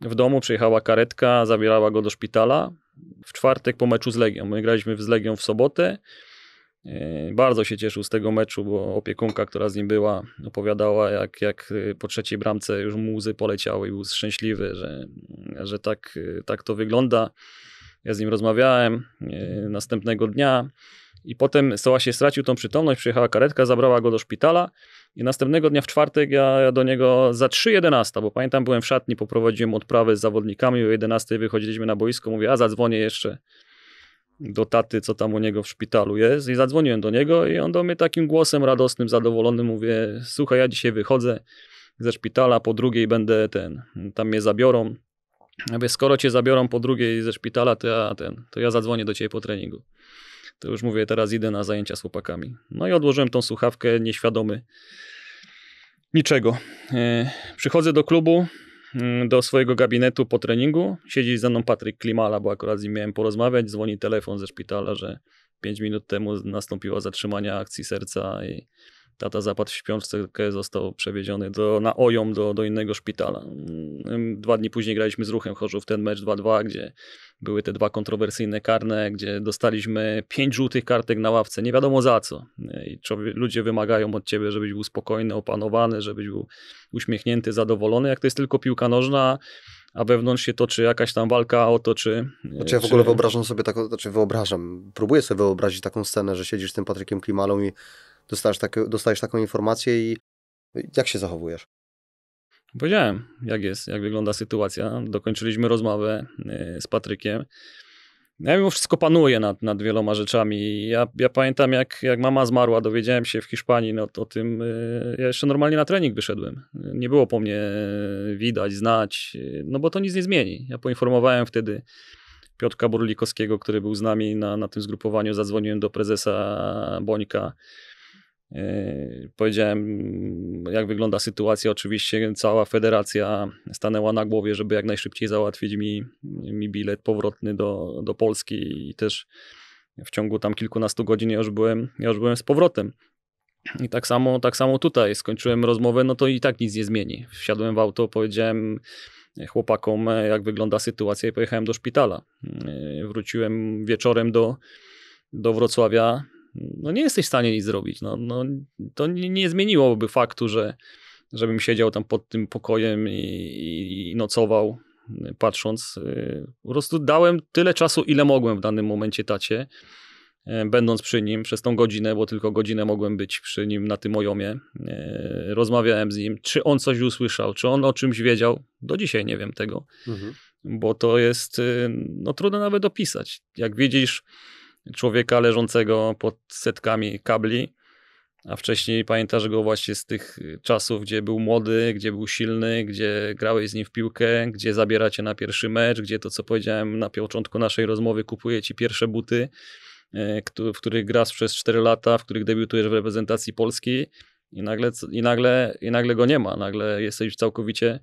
w domu przyjechała karetka, zabierała go do szpitala. W czwartek po meczu z Legią. My graliśmy z Legią w sobotę. E, bardzo się cieszył z tego meczu, bo opiekunka, która z nim była, opowiadała, jak, jak e, po trzeciej bramce już muzy poleciały i był szczęśliwy, że, że tak, tak to wygląda. Ja z nim rozmawiałem następnego dnia. I potem się stracił tą przytomność, przyjechała karetka, zabrała go do szpitala i następnego dnia w czwartek ja do niego za 3.11, bo pamiętam byłem w szatni, poprowadziłem odprawę z zawodnikami, o 11 wychodziliśmy na boisko, mówię, a zadzwonię jeszcze do taty, co tam u niego w szpitalu jest i zadzwoniłem do niego i on do mnie takim głosem radosnym, zadowolonym mówię, słuchaj, ja dzisiaj wychodzę ze szpitala, po drugiej będę ten, tam mnie zabiorą. Ja mówię, skoro cię zabiorą po drugiej ze szpitala, to ja, ten, to ja zadzwonię do ciebie po treningu to już mówię, teraz idę na zajęcia z chłopakami. No i odłożyłem tą słuchawkę nieświadomy niczego. E, przychodzę do klubu, mm, do swojego gabinetu po treningu. Siedzi ze mną Patryk Klimala, bo akurat z nim miałem porozmawiać. Dzwoni telefon ze szpitala, że 5 minut temu nastąpiło zatrzymanie akcji serca i Tata zapadł w śpiączkę, został przewieziony do, na Ojom do, do innego szpitala. Mm, dwa dni później graliśmy z Ruchem Chorzów ten mecz 2-2, gdzie były te dwa kontrowersyjne karne, gdzie dostaliśmy pięć żółtych kartek na ławce, nie wiadomo za co. I ludzie wymagają od ciebie, żebyś był spokojny, opanowany, żebyś był uśmiechnięty, zadowolony. Jak to jest tylko piłka nożna, a wewnątrz się toczy jakaś tam walka o to, czy... Znaczy ja w ogóle czy... wyobrażam sobie taką, znaczy wyobrażam, próbuję sobie wyobrazić taką scenę, że siedzisz z tym Patrykiem Klimalą i dostajesz, tak, dostajesz taką informację i jak się zachowujesz? Powiedziałem, jak jest, jak wygląda sytuacja. Dokończyliśmy rozmowę y, z Patrykiem. No ja mimo wszystko panuję nad, nad wieloma rzeczami. Ja, ja pamiętam, jak, jak mama zmarła, dowiedziałem się w Hiszpanii no, o tym. Y, ja jeszcze normalnie na trening wyszedłem. Nie było po mnie y, widać, znać, no bo to nic nie zmieni. Ja poinformowałem wtedy Piotka Burlikowskiego, który był z nami na, na tym zgrupowaniu. Zadzwoniłem do prezesa Bońka Yy, powiedziałem, jak wygląda sytuacja. Oczywiście cała federacja stanęła na głowie, żeby jak najszybciej załatwić mi, mi bilet powrotny do, do Polski i też w ciągu tam kilkunastu godzin ja już byłem, ja już byłem z powrotem. I tak samo, tak samo tutaj. Skończyłem rozmowę, no to i tak nic nie zmieni. Wsiadłem w auto, powiedziałem e, chłopakom, e, jak wygląda sytuacja, i pojechałem do szpitala. E, wróciłem wieczorem do, do Wrocławia no nie jesteś w stanie nic zrobić. No, no, to nie, nie zmieniłoby faktu, że żebym siedział tam pod tym pokojem i, i nocował, patrząc. Po prostu dałem tyle czasu, ile mogłem w danym momencie tacie, e, będąc przy nim przez tą godzinę, bo tylko godzinę mogłem być przy nim na tym ojomie. E, rozmawiałem z nim, czy on coś usłyszał, czy on o czymś wiedział. Do dzisiaj nie wiem tego, mhm. bo to jest e, no, trudno nawet opisać. Jak widzisz, człowieka leżącego pod setkami kabli, a wcześniej pamiętasz go właśnie z tych y, czasów, gdzie był młody, gdzie był silny, gdzie grałeś z nim w piłkę, gdzie zabiera cię na pierwszy mecz, gdzie to, co powiedziałem na początku naszej rozmowy, kupuje ci pierwsze buty, e, w których grasz przez 4 lata, w których debiutujesz w reprezentacji Polski i nagle, i nagle, i nagle go nie ma, nagle jesteś całkowicie,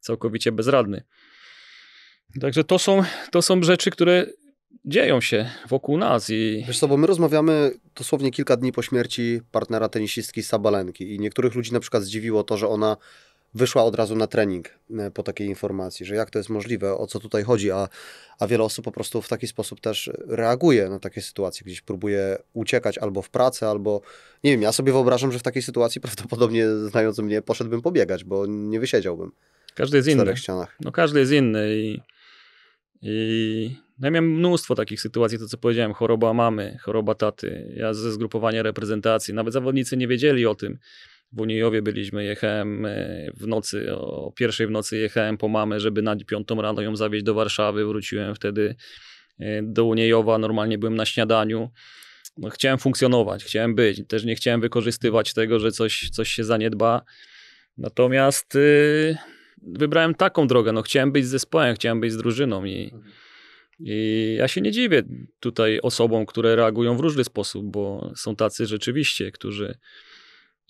całkowicie bezradny. Także to są, to są rzeczy, które dzieją się wokół nas. I... Wiesz co, bo my rozmawiamy dosłownie kilka dni po śmierci partnera tenisistki Sabalenki i niektórych ludzi na przykład zdziwiło to, że ona wyszła od razu na trening e, po takiej informacji, że jak to jest możliwe, o co tutaj chodzi, a, a wiele osób po prostu w taki sposób też reaguje na takie sytuacje, gdzieś próbuje uciekać albo w pracę, albo nie wiem, ja sobie wyobrażam, że w takiej sytuacji prawdopodobnie znając mnie poszedłbym pobiegać, bo nie wysiedziałbym. Każdy jest w inny. ścianach. No każdy jest inny i, i no ja miałem mnóstwo takich sytuacji, to co powiedziałem, choroba mamy, choroba taty, ja ze zgrupowania reprezentacji, nawet zawodnicy nie wiedzieli o tym. W Uniejowie byliśmy, jechałem e, w nocy, o pierwszej w nocy jechałem po mamę, żeby na piątą rano ją zawieźć do Warszawy, wróciłem wtedy e, do Uniejowa, normalnie byłem na śniadaniu. No, chciałem funkcjonować, chciałem być, też nie chciałem wykorzystywać tego, że coś, coś się zaniedba. Natomiast yy, wybrałem taką drogę, no chciałem być z zespołem, chciałem być z drużyną i... Mhm i ja się nie dziwię tutaj osobom, które reagują w różny sposób, bo są tacy rzeczywiście, którzy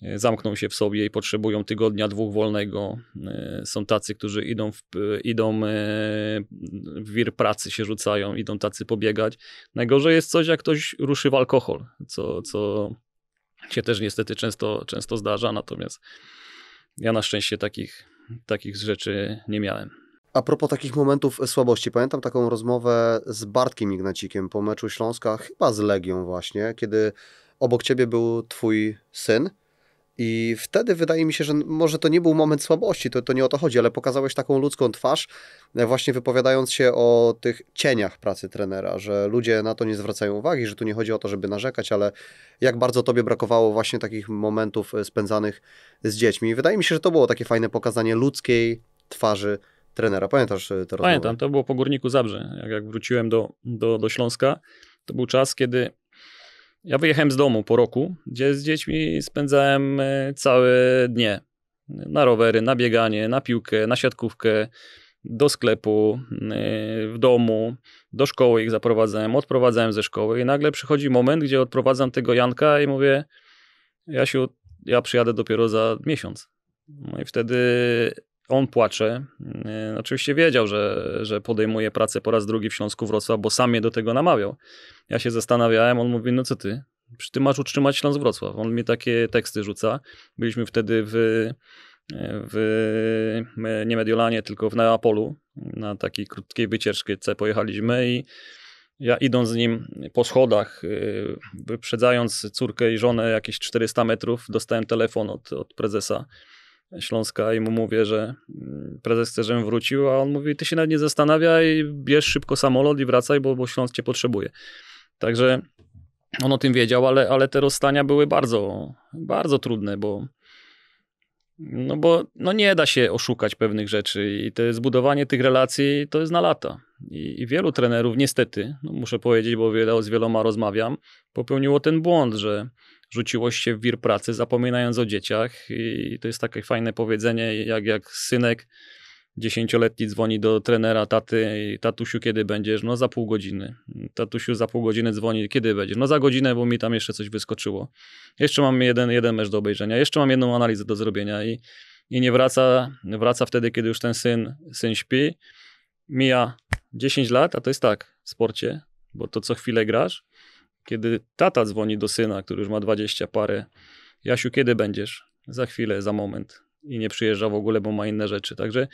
e, zamkną się w sobie i potrzebują tygodnia, dwóch wolnego. E, są tacy, którzy idą w, idą e, w wir pracy, się rzucają, idą tacy pobiegać. Najgorzej jest coś, jak ktoś ruszy w alkohol, co, co się też niestety często, często zdarza, natomiast ja na szczęście takich, takich rzeczy nie miałem. A propos takich momentów e, słabości, pamiętam taką rozmowę z Bartkiem Ignacikiem po meczu Śląska, chyba z Legią właśnie, kiedy obok ciebie był twój syn. I wtedy wydaje mi się, że może to nie był moment słabości, to, to nie o to chodzi, ale pokazałeś taką ludzką twarz, e, właśnie wypowiadając się o tych cieniach pracy trenera, że ludzie na to nie zwracają uwagi, że tu nie chodzi o to, żeby narzekać, ale jak bardzo tobie brakowało właśnie takich momentów e, spędzanych z dziećmi. I wydaje mi się, że to było takie fajne pokazanie ludzkiej twarzy trenera. Pamiętasz e, tę rozmowę? Pamiętam, to było po Górniku Zabrze. Jak, jak wróciłem do, do, do Śląska, to był czas, kiedy ja wyjechałem z domu po roku, gdzie z dziećmi spędzałem e, całe dnie. Na rowery, na bieganie, na piłkę, na siatkówkę, do sklepu, e, w domu, do szkoły ich zaprowadzałem, odprowadzałem ze szkoły i nagle przychodzi moment, gdzie odprowadzam tego Janka i mówię, Jasiu, ja przyjadę dopiero za miesiąc. No i wtedy on płacze. E, oczywiście wiedział, że, że podejmuje pracę po raz drugi w Śląsku Wrocław, bo sam mnie do tego namawiał. Ja się zastanawiałem, on mówi, no co ty? ty masz utrzymać Śląsk Wrocław? On mi takie teksty rzuca. Byliśmy wtedy w, e, w e, nie Mediolanie, tylko w Neapolu. Na takiej krótkiej wycieczce pojechaliśmy i ja idąc z nim po schodach, wyprzedzając córkę i żonę jakieś 400 metrów, dostałem telefon od, od prezesa Śląska i mu mówię, że mm, prezes chce, żebym wrócił, a on mówi, ty się nawet nie zastanawiaj, bierz szybko samolot i wracaj, bo, bo Śląsk cię potrzebuje. Także on o tym wiedział, ale, ale te rozstania były bardzo, bardzo trudne, bo no bo no nie da się oszukać pewnych rzeczy i to zbudowanie tych relacji to jest na lata. I, i wielu trenerów niestety, no muszę powiedzieć, bo wiele, z wieloma rozmawiam, popełniło ten błąd, że rzuciłoś się w wir pracy, zapominając o dzieciach. I to jest takie fajne powiedzenie, jak, jak synek dziesięcioletni dzwoni do trenera taty i tatusiu, kiedy będziesz? No za pół godziny. Tatusiu za pół godziny dzwoni, kiedy będziesz? No za godzinę, bo mi tam jeszcze coś wyskoczyło. Jeszcze mam jeden, jeden mecz do obejrzenia, jeszcze mam jedną analizę do zrobienia i, i nie wraca, wraca wtedy, kiedy już ten syn, syn śpi. Mija 10 lat, a to jest tak w sporcie, bo to co chwilę grasz, kiedy tata dzwoni do syna, który już ma dwadzieścia parę, Jasiu, kiedy będziesz? Za chwilę, za moment. I nie przyjeżdża w ogóle, bo ma inne rzeczy. Także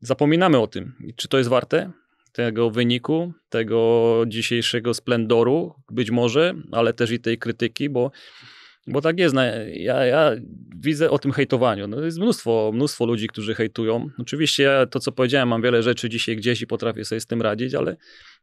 zapominamy o tym. I czy to jest warte tego wyniku, tego dzisiejszego splendoru? Być może, ale też i tej krytyki, bo bo tak jest, no, ja, ja, widzę o tym hejtowaniu. No jest mnóstwo, mnóstwo ludzi, którzy hejtują. Oczywiście ja, to, co powiedziałem, mam wiele rzeczy dzisiaj gdzieś i potrafię sobie z tym radzić, ale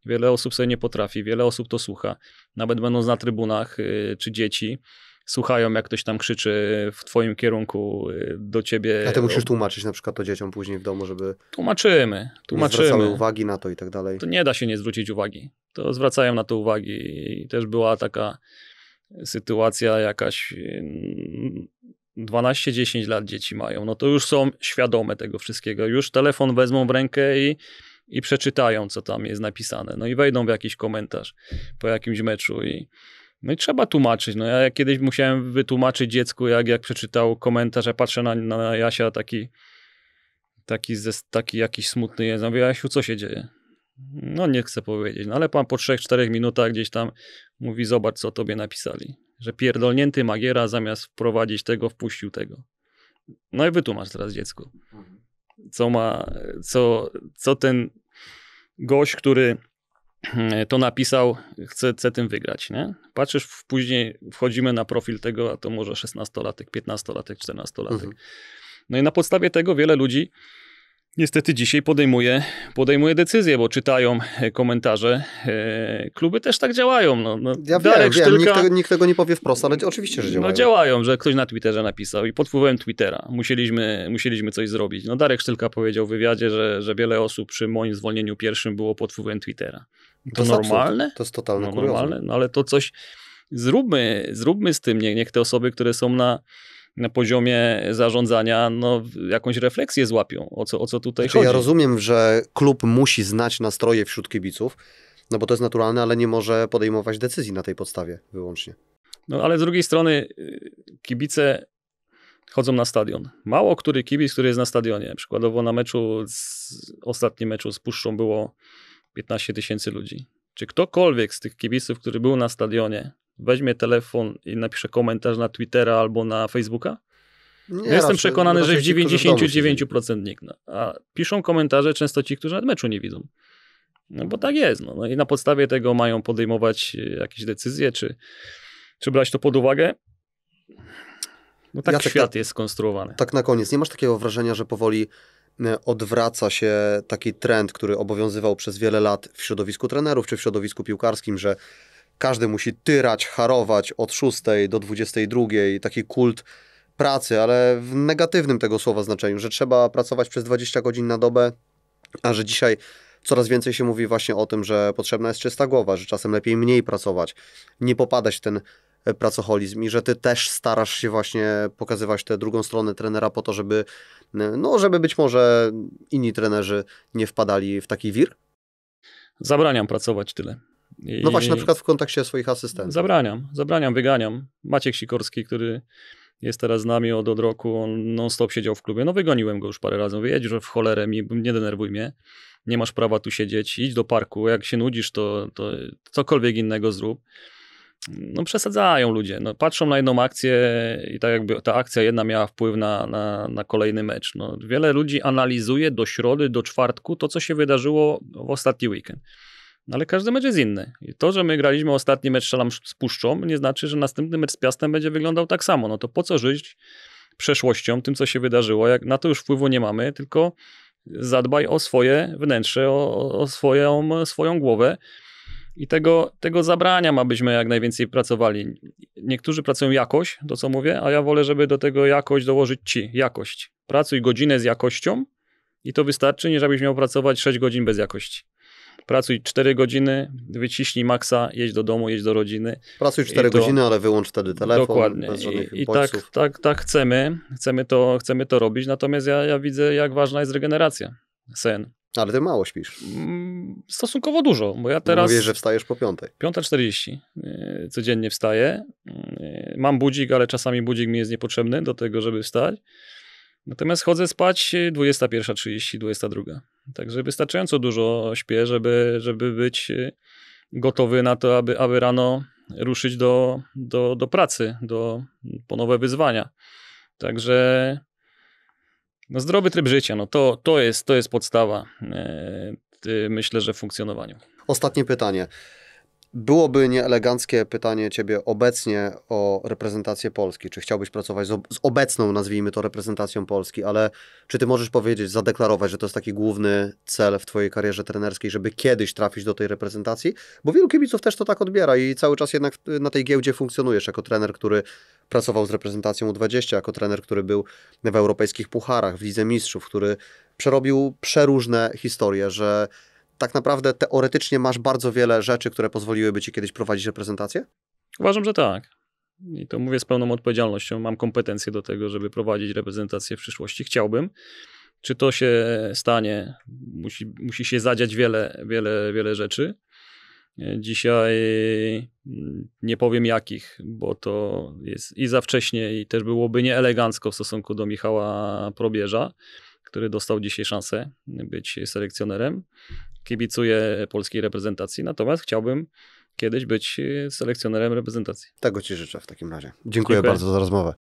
Wiele osób sobie nie potrafi, wiele osób to słucha. Nawet będąc na trybunach y, czy dzieci, słuchają, jak ktoś tam krzyczy y, w twoim kierunku y, do ciebie. A ty musisz tłumaczyć na przykład to dzieciom później w domu, żeby. Tłumaczymy, tłumaczymy. Zwracamy uwagi na to i tak dalej. To nie da się nie zwrócić uwagi. To zwracają na to uwagi. I też była taka sytuacja jakaś. 12-10 lat dzieci mają, no to już są świadome tego wszystkiego. Już telefon wezmą w rękę i i przeczytają, co tam jest napisane. No i wejdą w jakiś komentarz po jakimś meczu i. No i trzeba tłumaczyć. No ja kiedyś musiałem wytłumaczyć dziecku, jak, jak przeczytał komentarz, ja patrzę na, na Jasia taki, taki, taki jakiś smutny jest. Mówię, Jasiu, co się dzieje? No nie chcę powiedzieć, no ale pan po 3-4 minutach gdzieś tam mówi, zobacz co tobie napisali. Że pierdolnięty Magiera zamiast wprowadzić tego, wpuścił tego. No i wytłumacz teraz dziecku. Mhm co ma, co, co ten gość, który e, to napisał, chce, chce tym wygrać, nie? Patrzysz, w, później wchodzimy na profil tego, a to może 16-latek, 15-latek, 14-latek. Mhm. No i na podstawie tego wiele ludzi niestety dzisiaj podejmuje, podejmuje decyzję, bo czytają e, komentarze. E, kluby też tak działają. No, no, ja Darek wiem, nikt, tego, nikt, tego, nie powie wprost, ale oczywiście, że no, działają. No działają, że ktoś na Twitterze napisał i pod wpływem Twittera musieliśmy, musieliśmy coś zrobić. No Darek Sztylka powiedział w wywiadzie, że, że wiele osób przy moim zwolnieniu pierwszym było pod wpływem Twittera. To, to normalne? Absurd. To jest totalne no, normalne, no ale to coś... Zróbmy, zróbmy z tym, niech, niech te osoby, które są na na poziomie zarządzania no, jakąś refleksję złapią, o co, o co tutaj znaczy, chodzi. Ja rozumiem, że klub musi znać nastroje wśród kibiców, no bo to jest naturalne, ale nie może podejmować decyzji na tej podstawie wyłącznie. No ale z drugiej strony y, kibice chodzą na stadion. Mało który kibic, który jest na stadionie. Przykładowo na meczu, z, ostatnim meczu z Puszczą było 15 tysięcy ludzi. Czy ktokolwiek z tych kibiców, który był na stadionie, weźmie telefon i napisze komentarz na Twittera albo na Facebooka? Nie, jestem przekonany, raczej, że w 99% nikt. A piszą komentarze często ci, którzy nawet meczu nie widzą. No bo tak jest. No. no i na podstawie tego mają podejmować y, jakieś decyzje, czy, czy brać to pod uwagę. No tak Jacek, świat tak- jest skonstruowany. Tak na koniec. Nie masz takiego wrażenia, że powoli y, odwraca się taki trend, który obowiązywał przez wiele lat w środowisku trenerów czy w środowisku piłkarskim, że każdy musi tyrać, harować od 6 do 22, taki kult pracy, ale w negatywnym tego słowa znaczeniu, że trzeba pracować przez 20 godzin na dobę, a że dzisiaj coraz więcej się mówi właśnie o tym, że potrzebna jest czysta głowa, że czasem lepiej mniej pracować, nie popadać w ten e, pracoholizm i że ty też starasz się właśnie pokazywać tę drugą stronę trenera po to, żeby, no, żeby być może inni trenerzy nie wpadali w taki wir? Zabraniam pracować tyle. I no właśnie, na przykład w kontekście swoich asystentów. Zabraniam, zabraniam, wyganiam. Maciek Sikorski, który jest teraz z nami od, od roku, on non-stop siedział w klubie. No wygoniłem go już parę razy. Mówię, jedź że w cholerę, mi, nie denerwuj mnie. Nie masz prawa tu siedzieć, idź do parku. Jak się nudzisz, to, to cokolwiek innego zrób. No przesadzają ludzie. No, patrzą na jedną akcję i tak jakby ta akcja jedna miała wpływ na, na, na kolejny mecz. No, wiele ludzi analizuje do środy, do czwartku to, co się wydarzyło w ostatni weekend. No ale każdy mecz jest inny. I to, że my graliśmy ostatni mecz szalam z Puszczą, nie znaczy, że następny mecz z Piastem będzie wyglądał tak samo. No to po co żyć przeszłością, tym, co się wydarzyło? Jak na to już wpływu nie mamy, tylko zadbaj o swoje wnętrze, o, o swoją, swoją głowę. I tego, tego zabrania ma byśmy jak najwięcej pracowali. Niektórzy pracują jakoś, to co mówię, a ja wolę, żeby do tego jakość dołożyć ci, jakość. Pracuj godzinę z jakością i to wystarczy, niż abyś miał pracować 6 godzin bez jakości. Pracuj 4 godziny, wyciśnij maksa, jedź do domu, jedź do rodziny. Pracuj 4 to, godziny, ale wyłącz wtedy telefon. Dokładnie. I, i tak, tak, tak chcemy, chcemy to, chcemy to robić, natomiast ja, ja widzę, jak ważna jest regeneracja, sen. Ale ty mało śpisz. Mm, stosunkowo dużo, bo ja teraz... Mówię, że wstajesz po piątej. 5.40 y, codziennie wstaję. Y, mam budzik, ale czasami budzik mi jest niepotrzebny do tego, żeby wstać. Natomiast chodzę spać 21.30, y, 22. Także wystarczająco dużo śpię, żeby, żeby być y, gotowy na to, aby, aby rano ruszyć do, do, do pracy, do, po nowe wyzwania. Także no zdrowy tryb życia, no to, to, jest, to jest podstawa, y, y, myślę, że w funkcjonowaniu. Ostatnie pytanie. Byłoby nieeleganckie pytanie ciebie obecnie o reprezentację Polski. Czy chciałbyś pracować z, ob z, obecną, nazwijmy to, reprezentacją Polski, ale czy ty możesz powiedzieć, zadeklarować, że to jest taki główny cel w twojej karierze trenerskiej, żeby kiedyś trafić do tej reprezentacji? Bo wielu kibiców też to tak odbiera i cały czas jednak na tej giełdzie funkcjonujesz jako trener, który pracował z reprezentacją U20, jako trener, który był w europejskich pucharach, w Lidze Mistrzów, który przerobił przeróżne historie, że tak naprawdę teoretycznie masz bardzo wiele rzeczy, które pozwoliłyby ci kiedyś prowadzić reprezentację? Uważam, że tak. I to mówię z pełną odpowiedzialnością. Mam kompetencje do tego, żeby prowadzić reprezentację w przyszłości. Chciałbym. Czy to się stanie? Musi, musi się zadziać wiele, wiele, wiele rzeczy. Dzisiaj mm, nie powiem jakich, bo to jest i za wcześnie, i też byłoby nieelegancko w stosunku do Michała Probierza, który dostał dzisiaj szansę być selekcjonerem kibicuję polskiej reprezentacji, natomiast chciałbym kiedyś być e, selekcjonerem reprezentacji. Tego Ci życzę w takim razie. Dziękuję, Dziękuję. bardzo za rozmowę.